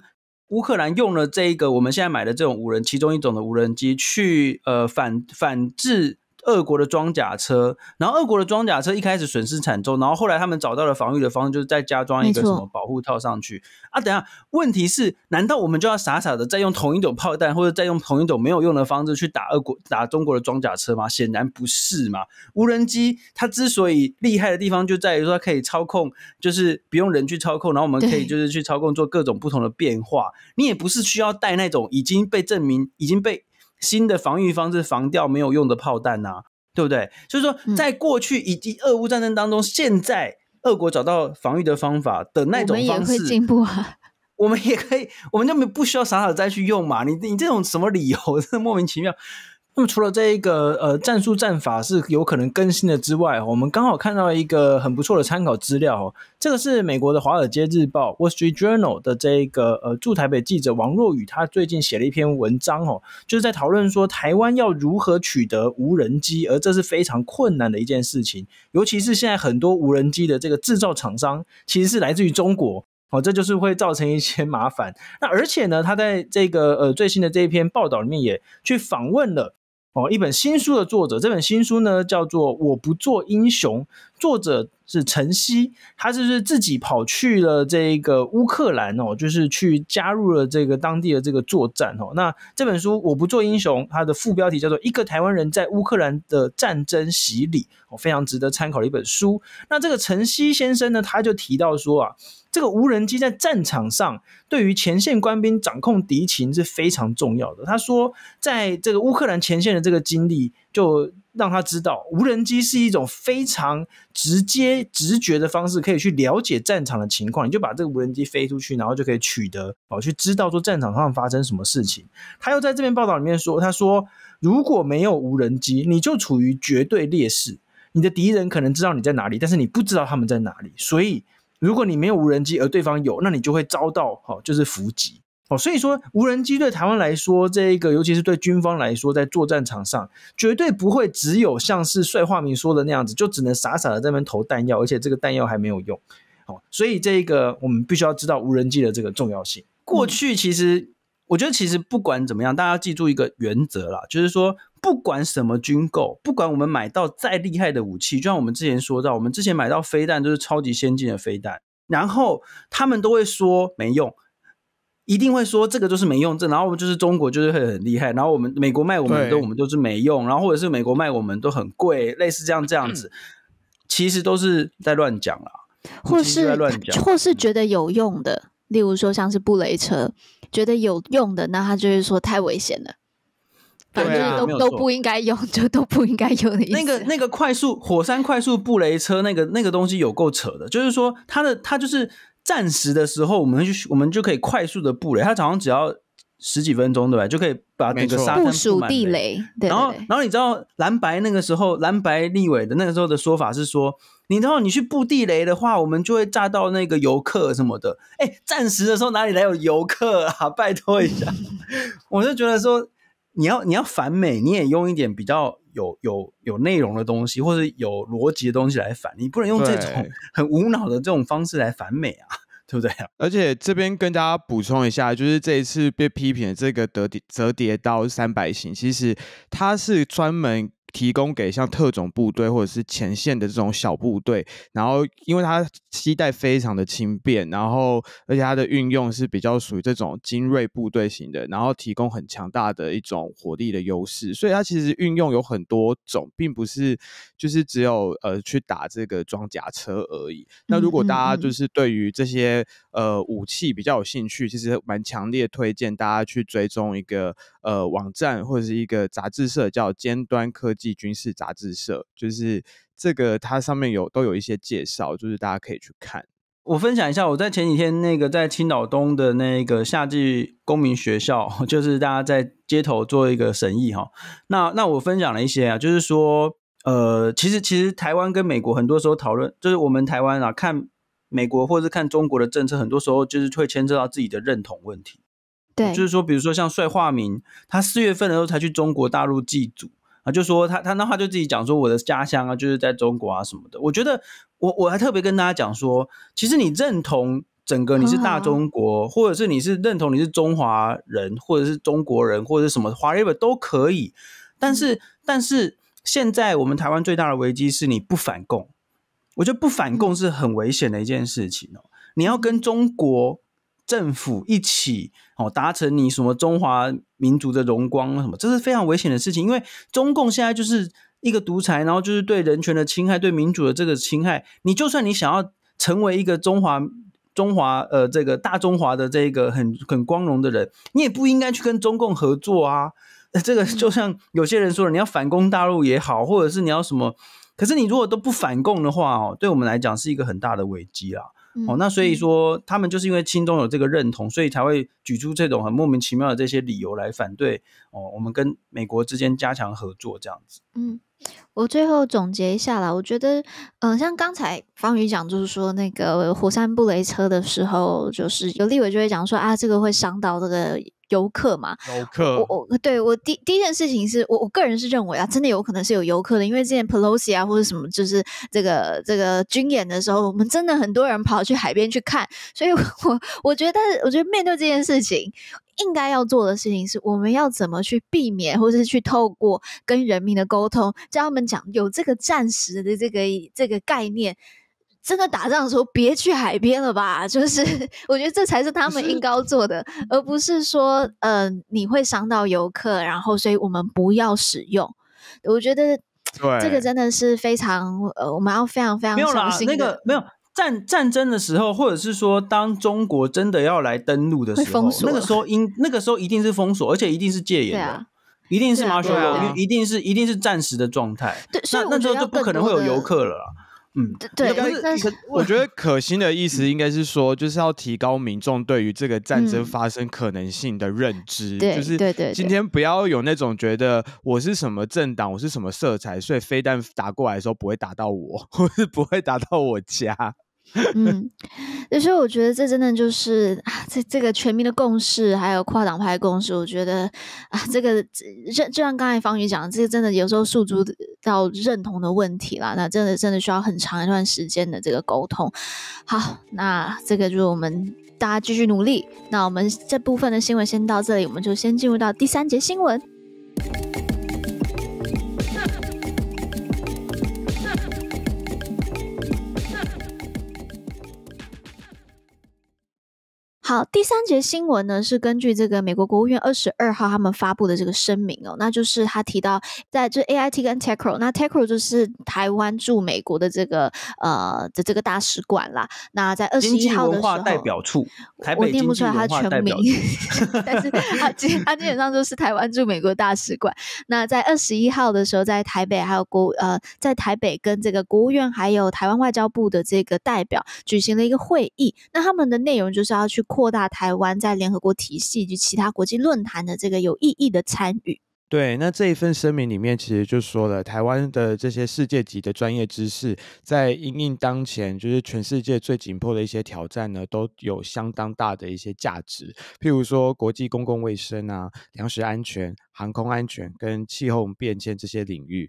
乌克兰用了这一个我们现在买的这种无人，其中一种的无人机去呃反反制。俄国的装甲车，然后俄国的装甲车一开始损失惨重，然后后来他们找到了防御的方式，就是再加装一个什么保护套上去。啊，等下，问题是，难道我们就要傻傻的再用同一种炮弹，或者再用同一种没有用的方式去打俄国、打中国的装甲车吗？显然不是嘛。无人机它之所以厉害的地方，就在于说它可以操控，就是不用人去操控，然后我们可以就是去操控，做各种不同的变化。你也不是需要带那种已经被证明、已经被。新的防御方式防掉没有用的炮弹呐，对不对？所以说，在过去以及俄乌战争当中，现在俄国找到防御的方法的那种方式，我们也会进步啊。我们也可以，我们就没不需要傻傻再去用嘛。你你这种什么理由，真 的莫名其妙。那么除了这一个呃战术战法是有可能更新的之外，我们刚好看到一个很不错的参考资料。哦。这个是美国的《华尔街日报》（Wall Street Journal） 的这一个呃驻台北记者王若雨，他最近写了一篇文章哦，就是在讨论说台湾要如何取得无人机，而这是非常困难的一件事情。尤其是现在很多无人机的这个制造厂商其实是来自于中国哦，这就是会造成一些麻烦。那而且呢，他在这个呃最新的这一篇报道里面也去访问了。哦，一本新书的作者，这本新书呢叫做《我不做英雄》，作者是陈曦，他就是自己跑去了这个乌克兰哦，就是去加入了这个当地的这个作战哦。那这本书《我不做英雄》，它的副标题叫做《一个台湾人在乌克兰的战争洗礼》，哦，非常值得参考的一本书。那这个陈曦先生呢，他就提到说啊。这个无人机在战场上对于前线官兵掌控敌情是非常重要的。他说，在这个乌克兰前线的这个经历，就让他知道无人机是一种非常直接、直觉的方式，可以去了解战场的情况。你就把这个无人机飞出去，然后就可以取得哦，去知道说战场上发生什么事情。他又在这篇报道里面说：“他说，如果没有无人机，你就处于绝对劣势。你的敌人可能知道你在哪里，但是你不知道他们在哪里，所以。”如果你没有无人机，而对方有，那你就会遭到哈，就是伏击哦。所以说，无人机对台湾来说，这个尤其是对军方来说，在作战场上绝对不会只有像是帅化明说的那样子，就只能傻傻的在那边投弹药，而且这个弹药还没有用哦。所以这个我们必须要知道无人机的这个重要性。过去其实。我觉得其实不管怎么样，大家记住一个原则啦，就是说，不管什么军购，不管我们买到再厉害的武器，就像我们之前说到，我们之前买到飞弹都是超级先进的飞弹，然后他们都会说没用，一定会说这个就是没用，这然后就是中国就是会很厉害，然后我们美国卖我们都我们就是没用，然后或者是美国卖我们都很贵，类似这样这样子，其实都是在乱讲啦，或是乱讲，或是觉得有用的。例如说，像是布雷车，觉得有用的，那他就是说太危险了，反正都都不应该用，就都不应该用。那个那个快速火山快速布雷车，那个那个东西有够扯的，就是说它的它就是暂时的时候，我们就我们就可以快速的布雷，它好像只要。十几分钟对吧？就可以把那个沙滩布地雷。然后，然后你知道蓝白那个时候，蓝白立委的那个时候的说法是说，你知道你去布地雷的话，我们就会炸到那个游客什么的。哎，暂时的时候哪里来有游客啊？拜托一下，我就觉得说，你要你要反美，你也用一点比较有有有内容的东西，或者有逻辑的东西来反，你不能用这种很无脑的这种方式来反美啊。就不这样？而且这边跟大家补充一下，就是这一次被批评的这个折叠折叠刀三百型，其实它是专门。提供给像特种部队或者是前线的这种小部队，然后因为它携带非常的轻便，然后而且它的运用是比较属于这种精锐部队型的，然后提供很强大的一种火力的优势，所以它其实运用有很多种，并不是就是只有呃去打这个装甲车而已。那如果大家就是对于这些呃武器比较有兴趣，其实蛮强烈推荐大家去追踪一个呃网站或者是一个杂志社叫《尖端科技》。军事杂志社就是这个，它上面有都有一些介绍，就是大家可以去看。我分享一下，我在前几天那个在青岛东的那个夏季公民学校，就是大家在街头做一个审议哈。那那我分享了一些啊，就是说呃，其实其实台湾跟美国很多时候讨论，就是我们台湾啊看美国或者是看中国的政策，很多时候就是会牵涉到自己的认同问题。对，就是说比如说像帅化明，他四月份的时候才去中国大陆祭祖。啊，就说他他那话就自己讲说我的家乡啊就是在中国啊什么的。我觉得我我还特别跟大家讲说，其实你认同整个你是大中国，或者是你是认同你是中华人，或者是中国人，或者是什么华 h 本都可以。但是但是现在我们台湾最大的危机是你不反共，我觉得不反共是很危险的一件事情哦。你要跟中国政府一起哦达成你什么中华。民族的荣光什么？这是非常危险的事情，因为中共现在就是一个独裁，然后就是对人权的侵害，对民主的这个侵害。你就算你想要成为一个中华中华呃这个大中华的这个很很光荣的人，你也不应该去跟中共合作啊。这个就像有些人说了，你要反攻大陆也好，或者是你要什么，可是你如果都不反共的话哦，对我们来讲是一个很大的危机啊。哦，那所以说，他们就是因为心中有这个认同，所以才会举出这种很莫名其妙的这些理由来反对哦，我们跟美国之间加强合作这样子。嗯。我最后总结一下啦，我觉得，嗯，像刚才方宇讲，就是说那个火山布雷车的时候，就是有立委就会讲说啊，这个会伤到这个游客嘛。游客，我我对我第第一件事情是我我个人是认为啊，真的有可能是有游客的，因为之前 Pelosi 啊或者什么，就是这个这个军演的时候，我们真的很多人跑去海边去看，所以我我觉得，但是我觉得面对这件事情。应该要做的事情是我们要怎么去避免，或者是去透过跟人民的沟通，教他们讲有这个暂时的这个这个概念。真的打仗的时候别去海边了吧？就是我觉得这才是他们应该做的，而不是说，嗯，你会伤到游客，然后所以我们不要使用。我觉得，对，这个真的是非常呃，我们要非常非常小心。那个没有。战战争的时候，或者是说，当中国真的要来登陆的时候，那个时候，应 那个时候一定是封锁，而且一定是戒严，一定是马歇尔，一定是一定是暂时的状态。那那时候就不可能会有游客了。嗯，对。但是，我觉得可行的意思应该是说，就是要提高民众对于这个战争发生可能性的认知。就是对对，今天不要有那种觉得我是什么政党，我是什么色彩，所以飞弹打过来的时候不会打到我，或是不会打到我家。嗯，有时候我觉得这真的就是啊，这这个全民的共识，还有跨党派共识，我觉得啊，这个这就像刚才方宇讲的，这真的有时候诉诸到认同的问题了。那真的真的需要很长一段时间的这个沟通。好，那这个就我们大家继续努力。那我们这部分的新闻先到这里，我们就先进入到第三节新闻。好，第三节新闻呢是根据这个美国国务院二十二号他们发布的这个声明哦，那就是他提到，在这 A I T 跟 Takro，那 Takro 就是台湾驻美国的这个呃的这个大使馆啦。那在二十一号的时候，代表处，我念不出来他全名，但是基他基本上就是台湾驻美国大使馆。那在二十一号的时候，在台北还有国呃，在台北跟这个国务院还有台湾外交部的这个代表举行了一个会议，那他们的内容就是要去。扩大台湾在联合国体系及其他国际论坛的这个有意义的参与。对，那这一份声明里面其实就说了，台湾的这些世界级的专业知识，在应应当前就是全世界最紧迫的一些挑战呢，都有相当大的一些价值。譬如说，国际公共卫生啊、粮食安全、航空安全跟气候变迁这些领域。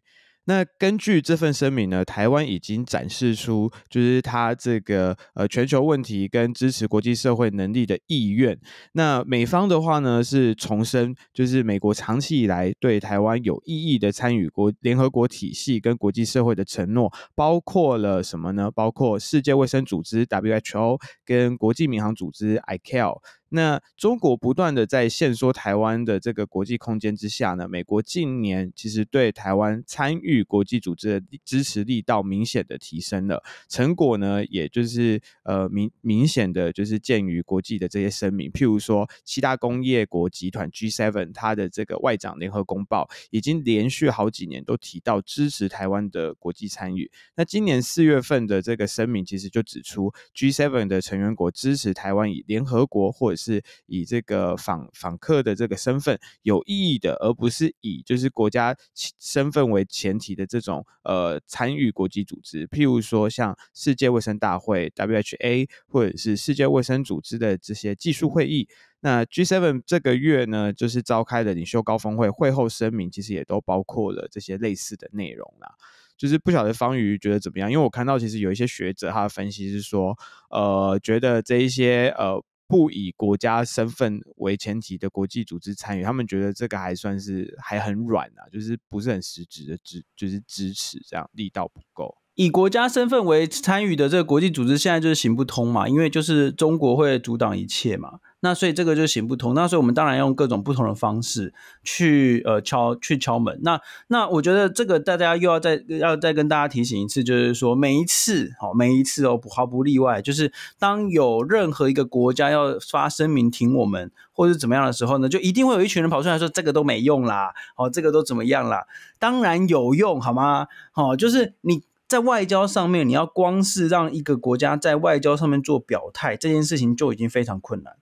那根据这份声明呢，台湾已经展示出就是它这个呃全球问题跟支持国际社会能力的意愿。那美方的话呢，是重申就是美国长期以来对台湾有意义的参与国联合国体系跟国际社会的承诺，包括了什么呢？包括世界卫生组织 WHO 跟国际民航组织 ICAO。那中国不断的在限缩台湾的这个国际空间之下呢，美国近年其实对台湾参与国际组织的支持力道明显的提升了，成果呢，也就是呃明明显的就是鉴于国际的这些声明，譬如说七大工业国集团 G7，它的这个外长联合公报已经连续好几年都提到支持台湾的国际参与，那今年四月份的这个声明其实就指出 G7 的成员国支持台湾以联合国或是以这个访访客的这个身份有意义的，而不是以就是国家身份为前提的这种呃参与国际组织，譬如说像世界卫生大会 （WHA） 或者是世界卫生组织的这些技术会议。那 G Seven 这个月呢，就是召开的领袖高峰会，会后声明其实也都包括了这些类似的内容啦。就是不晓得方瑜觉得怎么样？因为我看到其实有一些学者他的分析是说，呃，觉得这一些呃。不以国家身份为前提的国际组织参与，他们觉得这个还算是还很软啊，就是不是很实质的支，就是支持这样力道不够。以国家身份为参与的这个国际组织，现在就是行不通嘛，因为就是中国会阻挡一切嘛。那所以这个就行不通。那所以我们当然用各种不同的方式去呃敲去敲门。那那我觉得这个大家又要再要再跟大家提醒一次，就是说每一次好每一次哦毫不例外，就是当有任何一个国家要发声明挺我们或者怎么样的时候呢，就一定会有一群人跑出来说这个都没用啦，哦这个都怎么样啦？当然有用，好吗？哦，就是你在外交上面，你要光是让一个国家在外交上面做表态这件事情就已经非常困难。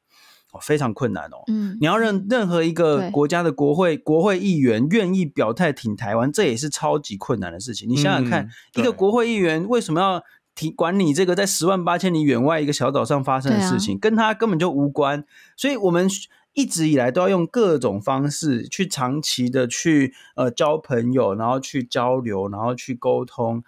非常困难哦，嗯，你要让任何一个国家的国会国会议员愿意表态挺台湾，这也是超级困难的事情。你想想看，一个国会议员为什么要挺管你这个在十万八千里远外一个小岛上发生的事情，跟他根本就无关。所以，我们一直以来都要用各种方式去长期的去呃交朋友，然后去交流，然后去沟通，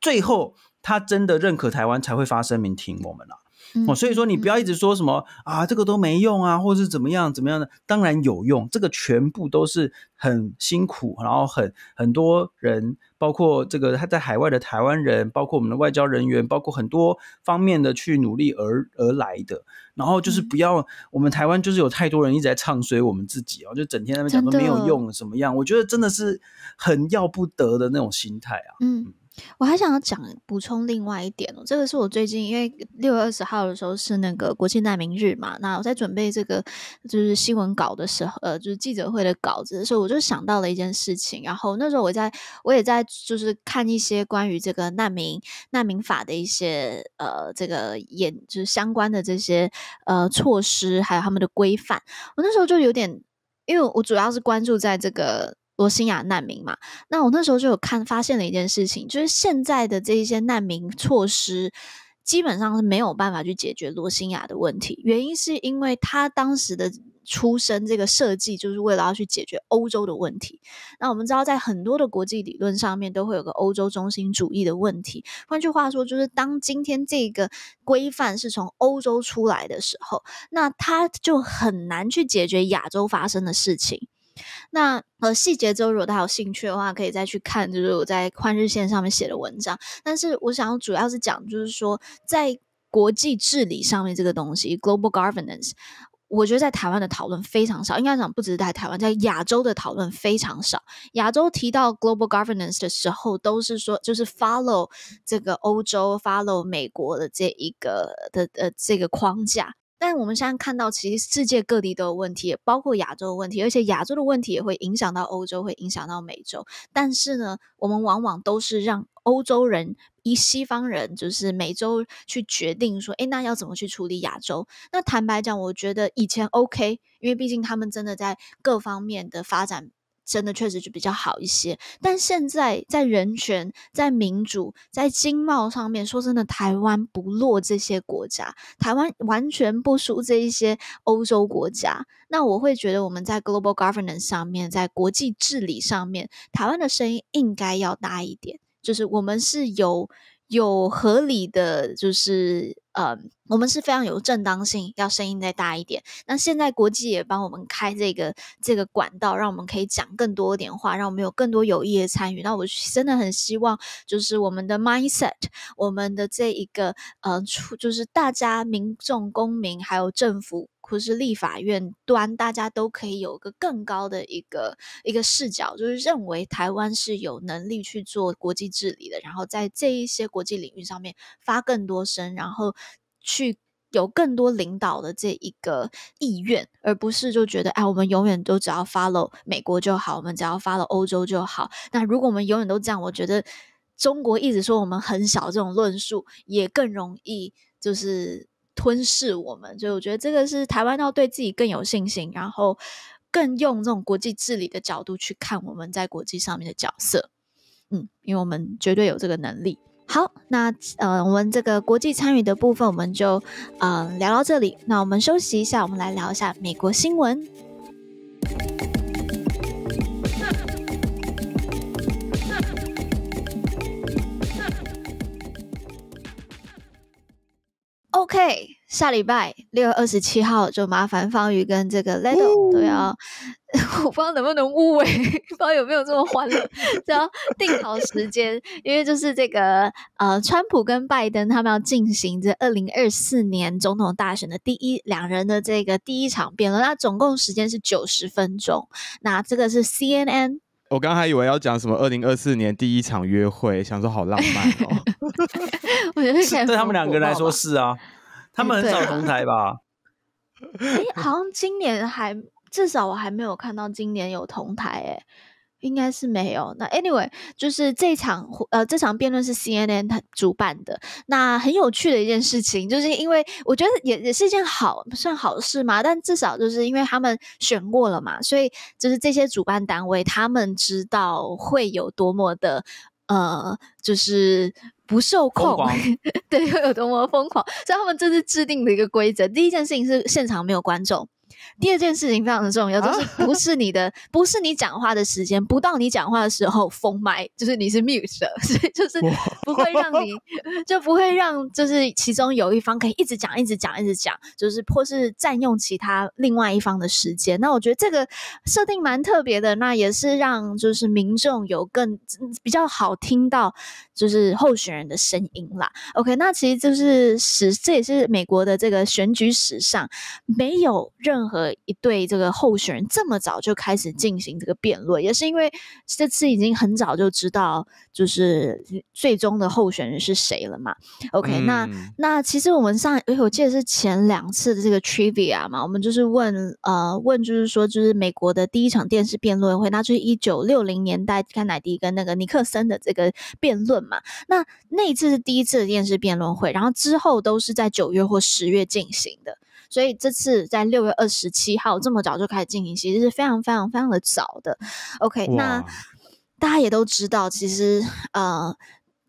最后他真的认可台湾才会发声明挺我们了。哦，所以说你不要一直说什么啊，这个都没用啊，或者是怎么样怎么样的，当然有用，这个全部都是很辛苦，然后很很多人，包括这个他在海外的台湾人，包括我们的外交人员，包括很多方面的去努力而而来的，然后就是不要我们台湾就是有太多人一直在唱衰我们自己哦，就整天在那边讲没有用什么样，我觉得真的是很要不得的那种心态啊，嗯。我还想要讲补充另外一点哦，这个是我最近因为六月二十号的时候是那个国际难民日嘛，那我在准备这个就是新闻稿的时候，呃，就是记者会的稿子的时候，我就想到了一件事情。然后那时候我在我也在就是看一些关于这个难民难民法的一些呃这个演就是相关的这些呃措施，还有他们的规范。我那时候就有点，因为我主要是关注在这个。罗新亚难民嘛，那我那时候就有看发现了一件事情，就是现在的这些难民措施基本上是没有办法去解决罗新亚的问题。原因是因为他当时的出生这个设计就是为了要去解决欧洲的问题。那我们知道，在很多的国际理论上面都会有个欧洲中心主义的问题。换句话说，就是当今天这个规范是从欧洲出来的时候，那他就很难去解决亚洲发生的事情。那呃细节之后，如果大家有兴趣的话，可以再去看，就是我在《换日线上》面写的文章。但是我想主要是讲，就是说在国际治理上面这个东西，global governance，我觉得在台湾的讨论非常少。应该讲不只是在台湾，在亚洲的讨论非常少。亚洲提到 global governance 的时候，都是说就是 follow 这个欧洲，follow 美国的这一个的呃这个框架。但我们现在看到，其实世界各地都有问题，包括亚洲的问题，而且亚洲的问题也会影响到欧洲，会影响到美洲。但是呢，我们往往都是让欧洲人，以西方人，就是美洲去决定说，哎，那要怎么去处理亚洲？那坦白讲，我觉得以前 OK，因为毕竟他们真的在各方面的发展。真的确实就比较好一些，但现在在人权、在民主、在经贸上面，说真的，台湾不落这些国家，台湾完全不输这一些欧洲国家。那我会觉得我们在 global governance 上面，在国际治理上面，台湾的声音应该要大一点，就是我们是有。有合理的，就是呃，我们是非常有正当性，要声音再大一点。那现在国际也帮我们开这个这个管道，让我们可以讲更多点话，让我们有更多有益的参与。那我真的很希望，就是我们的 mindset，我们的这一个呃，就是大家民众、公民还有政府。不是立法院端，大家都可以有个更高的一个一个视角，就是认为台湾是有能力去做国际治理的，然后在这一些国际领域上面发更多声，然后去有更多领导的这一个意愿，而不是就觉得哎，我们永远都只要 follow 美国就好，我们只要 follow 欧洲就好。那如果我们永远都这样，我觉得中国一直说我们很小这种论述，也更容易就是。吞噬我们，所以我觉得这个是台湾要对自己更有信心，然后更用这种国际治理的角度去看我们在国际上面的角色，嗯，因为我们绝对有这个能力。好，那呃，我们这个国际参与的部分我们就呃聊到这里，那我们休息一下，我们来聊一下美国新闻。OK，下礼拜六二十七号就麻烦方宇跟这个 l e t o 都要，我不知道能不能误会，不知道有没有这么欢乐。只 要定好时间，因为就是这个呃，川普跟拜登他们要进行这二零二四年总统大选的第一两人的这个第一场辩论，那总共时间是九十分钟。那这个是 CNN。我刚还以为要讲什么二零二四年第一场约会，想说好浪漫哦。我觉得对他们两个人来说是啊，他们很少同台吧？哎，好像今年还至少我还没有看到今年有同台哎。应该是没有。那 anyway，就是这场呃这场辩论是 CNN 主办的。那很有趣的一件事情，就是因为我觉得也也是一件好算好事嘛。但至少就是因为他们选过了嘛，所以就是这些主办单位他们知道会有多么的呃，就是不受控，对，会有多么疯狂。所以他们这是制定的一个规则。第一件事情是现场没有观众。第二件事情非常的重要，就是不是你的，不是你讲话的时间不到，你讲话的时候封麦，就是你是 mute，所以就是不会让你，就不会让，就是其中有一方可以一直讲，一直讲，一直讲，就是或是占用其他另外一方的时间。那我觉得这个设定蛮特别的，那也是让就是民众有更比较好听到就是候选人的声音啦。OK，那其实就是史，这也是美国的这个选举史上没有任。任何一对这个候选人这么早就开始进行这个辩论，也是因为这次已经很早就知道就是最终的候选人是谁了嘛。OK，那那其实我们上我记得是前两次的这个 Trivia 嘛，我们就是问呃问就是说就是美国的第一场电视辩论会，那就是一九六零年代甘乃迪跟那个尼克森的这个辩论嘛。那那一次是第一次电视辩论会，然后之后都是在九月或十月进行的。所以这次在六月二十七号这么早就开始进行，其实是非常非常非常的早的。OK，那大家也都知道，其实呃，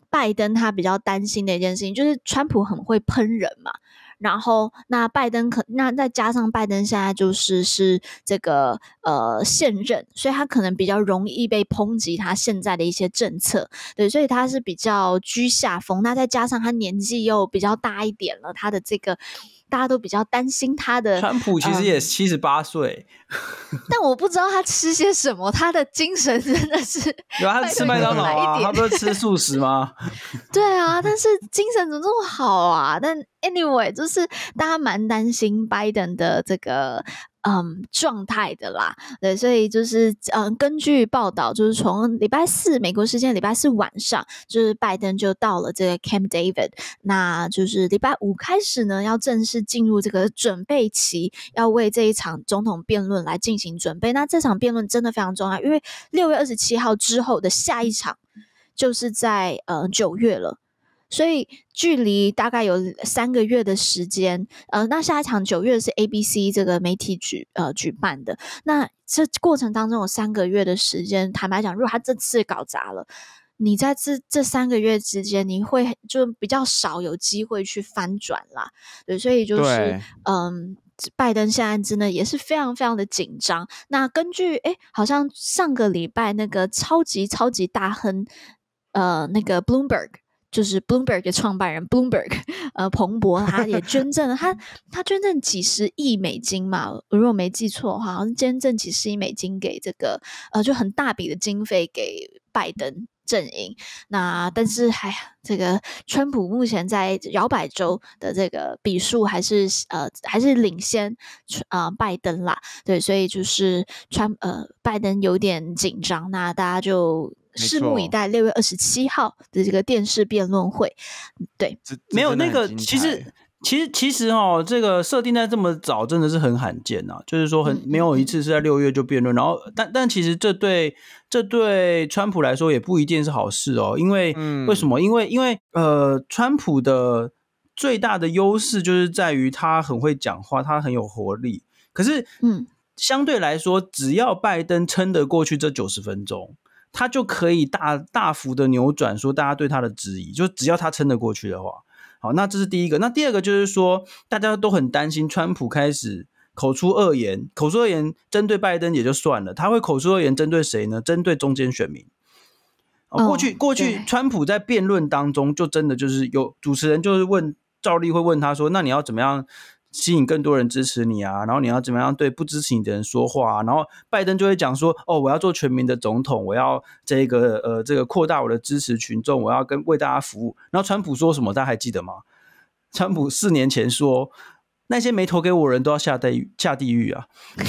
拜登他比较担心的一件事情就是川普很会喷人嘛。然后那拜登可那再加上拜登现在就是是这个呃现任，所以他可能比较容易被抨击他现在的一些政策。对，所以他是比较居下风。那再加上他年纪又比较大一点了，他的这个。大家都比较担心他的。川普其实也七十八岁，但我不知道他吃些什么，他的精神真的是。有他吃麦当劳啊，他不是吃素食吗？对啊，但是精神怎么这么好啊？但 anyway，就是大家蛮担心拜登的这个。嗯，状态的啦，对，所以就是嗯，根据报道，就是从礼拜四美国时间礼拜四晚上，就是拜登就到了这个 Camp David，那就是礼拜五开始呢，要正式进入这个准备期，要为这一场总统辩论来进行准备。那这场辩论真的非常重要，因为六月二十七号之后的下一场就是在呃九月了。所以距离大概有三个月的时间，呃，那下一场九月是 A B C 这个媒体举呃举办的，那这过程当中有三个月的时间，坦白讲，如果他这次搞砸了，你在这这三个月之间，你会就比较少有机会去翻转啦，对，所以就是嗯，拜登现在真的也是非常非常的紧张。那根据哎，好像上个礼拜那个超级超级大亨呃，那个 Bloomberg。就是 Bloomberg 的创办人 Bloomberg，呃，彭博他也捐赠了，他他捐赠几十亿美金嘛，如果没记错的话，好像捐赠几十亿美金给这个呃，就很大笔的经费给拜登阵营。那但是，还这个川普目前在摇摆州的这个笔数还是呃还是领先啊，拜登啦，对，所以就是川呃拜登有点紧张，那大家就。拭目以待六月二十七号的这个电视辩论会，对，没有那个其实其实其实哦，这个设定在这么早真的是很罕见啊！就是说，很没有一次是在六月就辩论。然后，但但其实这对这对川普来说也不一定是好事哦，因为为什么？因为因为呃，川普的最大的优势就是在于他很会讲话，他很有活力。可是，嗯，相对来说，只要拜登撑得过去这九十分钟。他就可以大大幅的扭转，说大家对他的质疑，就只要他撑得过去的话，好，那这是第一个。那第二个就是说，大家都很担心川普开始口出恶言，口出恶言针对拜登也就算了，他会口出恶言针对谁呢？针对中间选民。过去过去，川普在辩论当中就真的就是有主持人就是问，照例会问他说，那你要怎么样？吸引更多人支持你啊，然后你要怎么样对不支持你的人说话啊？然后拜登就会讲说：“哦，我要做全民的总统，我要这个呃，这个扩大我的支持群众，我要跟为大家服务。”然后川普说什么？大家还记得吗？川普四年前说：“那些没投给我人都要下地狱，下地狱啊！”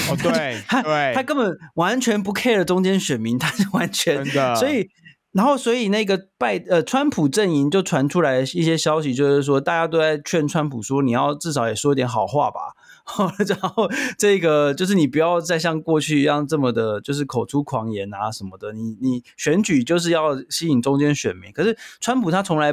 哦，对，对，他根本完全不 care 中间选民，他是完全的，所以。然后，所以那个拜呃川普阵营就传出来一些消息，就是说大家都在劝川普说，你要至少也说点好话吧。然后这个就是你不要再像过去一样这么的，就是口出狂言啊什么的。你你选举就是要吸引中间选民，可是川普他从来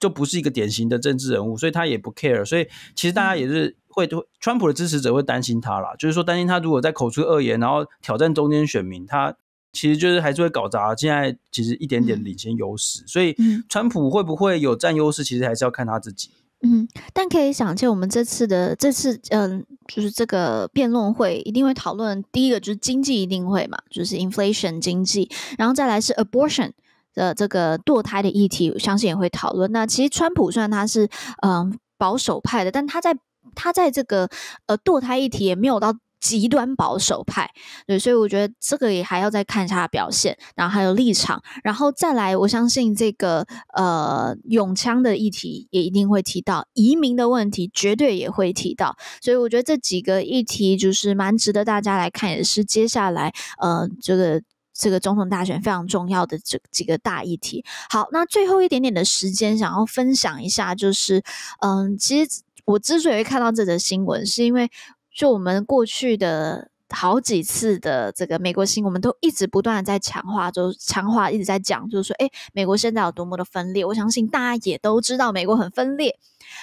就不是一个典型的政治人物，所以他也不 care。所以其实大家也是会川普的支持者会担心他啦，就是说担心他如果在口出恶言，然后挑战中间选民，他。其实就是还是会搞砸。现在其实一点点领先优势，所以川普会不会有占优势，其实还是要看他自己。嗯，但可以想见，我们这次的这次，嗯，就是这个辩论会一定会讨论第一个就是经济一定会嘛，就是 inflation 经济，然后再来是 abortion 的这个堕胎的议题，我相信也会讨论。那其实川普虽然他是嗯保守派的，但他在他在这个呃堕胎议题也没有到。极端保守派，对，所以我觉得这个也还要再看一下表现，然后还有立场，然后再来，我相信这个呃，永枪的议题也一定会提到，移民的问题绝对也会提到，所以我觉得这几个议题就是蛮值得大家来看也是接下来呃，这个这个总统大选非常重要的这几个大议题。好，那最后一点点的时间，想要分享一下，就是嗯，其实我之所以会看到这则新闻，是因为。就我们过去的。好几次的这个美国新闻，我们都一直不断的在强化，就强化一直在讲，就是说，哎，美国现在有多么的分裂。我相信大家也都知道，美国很分裂。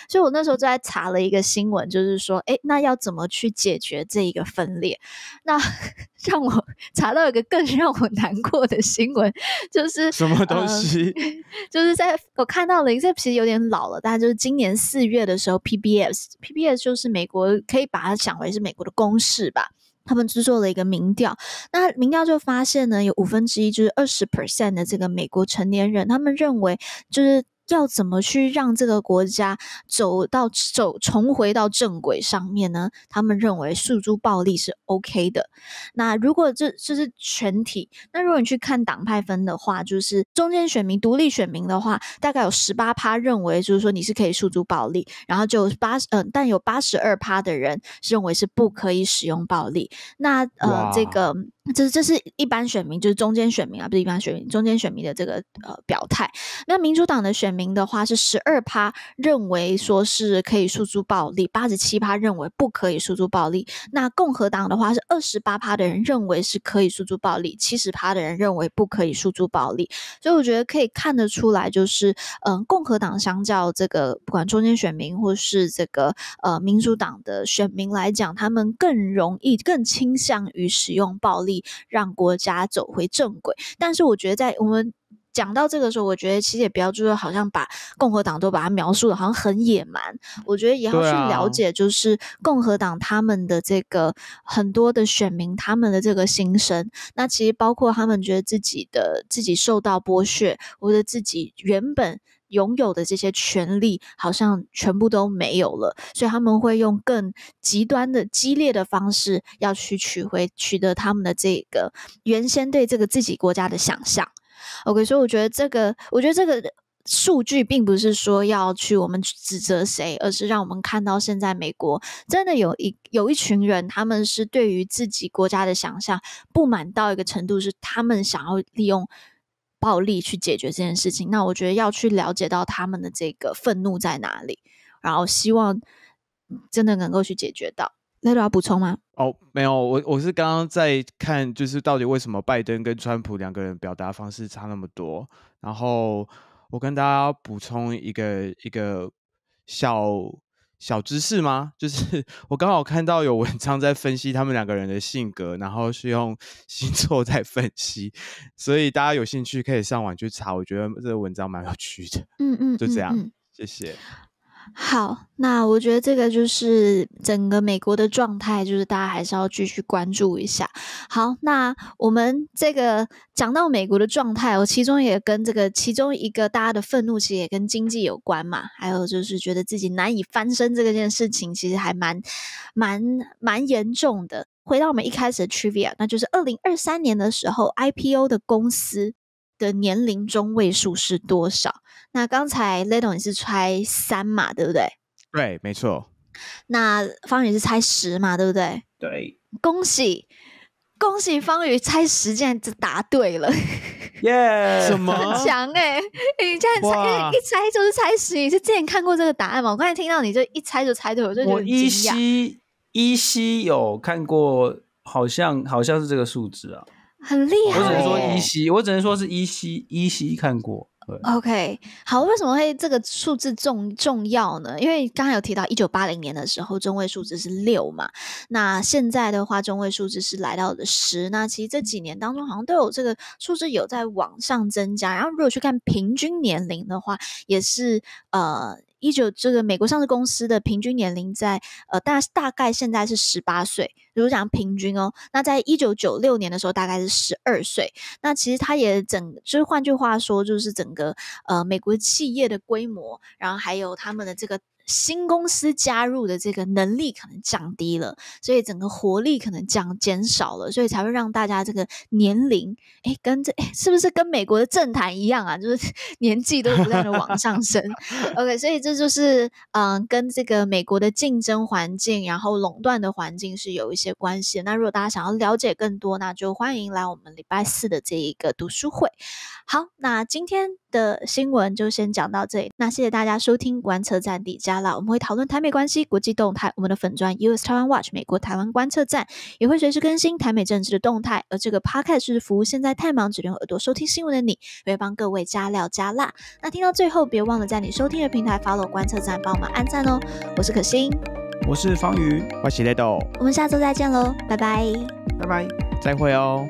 所以我那时候就在查了一个新闻，就是说，哎，那要怎么去解决这一个分裂？那 让我查到一个更让我难过的新闻，就是什么东西？就是在我看到了，这其实有点老了，但就是今年四月的时候，PBS，PBS 就是美国可以把它想为是美国的公式吧。他们制作了一个民调，那民调就发现呢，有五分之一，就是二十 percent 的这个美国成年人，他们认为就是。要怎么去让这个国家走到走重回到正轨上面呢？他们认为诉诸暴力是 OK 的。那如果这这是全体，那如果你去看党派分的话，就是中间选民、独立选民的话，大概有十八趴认为，就是说你是可以诉诸暴力，然后就八嗯，但有八十二趴的人认为是不可以使用暴力。那呃，这个。这这是一般选民，就是中间选民啊，不是一般选民，中间选民的这个呃表态。那民主党的选民的话是十二趴认为说是可以诉诸暴力，八十七趴认为不可以诉诸暴力。那共和党的话是二十八趴的人认为是可以诉诸暴力，七十趴的人认为不可以诉诸暴力。所以我觉得可以看得出来，就是嗯，共和党相较这个不管中间选民或是这个呃民主党的选民来讲，他们更容易更倾向于使用暴力。让国家走回正轨，但是我觉得在我们讲到这个时候，我觉得其实也比较重是好像把共和党都把它描述的，好像很野蛮。我觉得也要去了解，就是共和党他们的这个很多的选民他们的这个心声。那其实包括他们觉得自己的自己受到剥削，或者自己原本。拥有的这些权利好像全部都没有了，所以他们会用更极端的、激烈的方式要去取回、取得他们的这个原先对这个自己国家的想象。OK，所以我觉得这个，我觉得这个数据并不是说要去我们指责谁，而是让我们看到现在美国真的有一有一群人，他们是对于自己国家的想象不满到一个程度，是他们想要利用。暴力去解决这件事情，那我觉得要去了解到他们的这个愤怒在哪里，然后希望真的能够去解决到。那要补充吗？哦，没有，我我是刚刚在看，就是到底为什么拜登跟川普两个人表达方式差那么多。然后我跟大家补充一个一个小。小知识吗？就是我刚好看到有文章在分析他们两个人的性格，然后是用 星座在分析，所以大家有兴趣可以上网去查，我觉得这个文章蛮有趣的。嗯嗯，就这样，谢谢。好，那我觉得这个就是整个美国的状态，就是大家还是要继续关注一下。好，那我们这个讲到美国的状态，我其中也跟这个其中一个大家的愤怒，其实也跟经济有关嘛，还有就是觉得自己难以翻身这个事情，其实还蛮、蛮、蛮严重的。回到我们一开始的 trivia，那就是二零二三年的时候，IPO 的公司。的年龄中位数是多少？那刚才雷东你是猜三嘛，对不对？对，没错。那方宇是猜十嘛，对不对？对，恭喜恭喜，方宇猜十，竟然就答对了，耶！很强哎，你这样一猜就是猜十，你是之前看过这个答案吗？我刚才听到你就一猜就猜对，我就我得依稀依稀有看过，好像好像是这个数字啊。很厉害，我只能说依稀，我只能说是依稀依稀看过。对，OK，好，为什么会这个数字重重要呢？因为刚刚有提到一九八零年的时候中位数字是六嘛，那现在的话中位数字是来到了十，那其实这几年当中好像都有这个数字有在往上增加。然后如果去看平均年龄的话，也是呃。一九这个美国上市公司的平均年龄在呃大大概现在是十八岁，如果讲平均哦，那在一九九六年的时候大概是十二岁。那其实它也整就是换句话说就是整个呃美国企业的规模，然后还有他们的这个。新公司加入的这个能力可能降低了，所以整个活力可能降减少了，所以才会让大家这个年龄，哎，跟诶是不是跟美国的政坛一样啊？就是 年纪都不在往上升。OK，所以这就是嗯，跟这个美国的竞争环境，然后垄断的环境是有一些关系。那如果大家想要了解更多，那就欢迎来我们礼拜四的这一个读书会。好，那今天的新闻就先讲到这里。那谢谢大家收听《观测站》底加。了，我们会讨论台美关系、国际动态。我们的粉砖 US t a w a Watch 美国台湾观测站也会随时更新台美政治的动态。而这个 podcast 服务现在太忙，只用耳朵收听新闻的你，也会帮各位加料加辣。那听到最后，别忘了在你收听的平台 follow 观测站，帮我们按赞哦。我是可心，我是方宇，我是雷豆，我们下周再见喽，拜拜，拜拜，再会哦。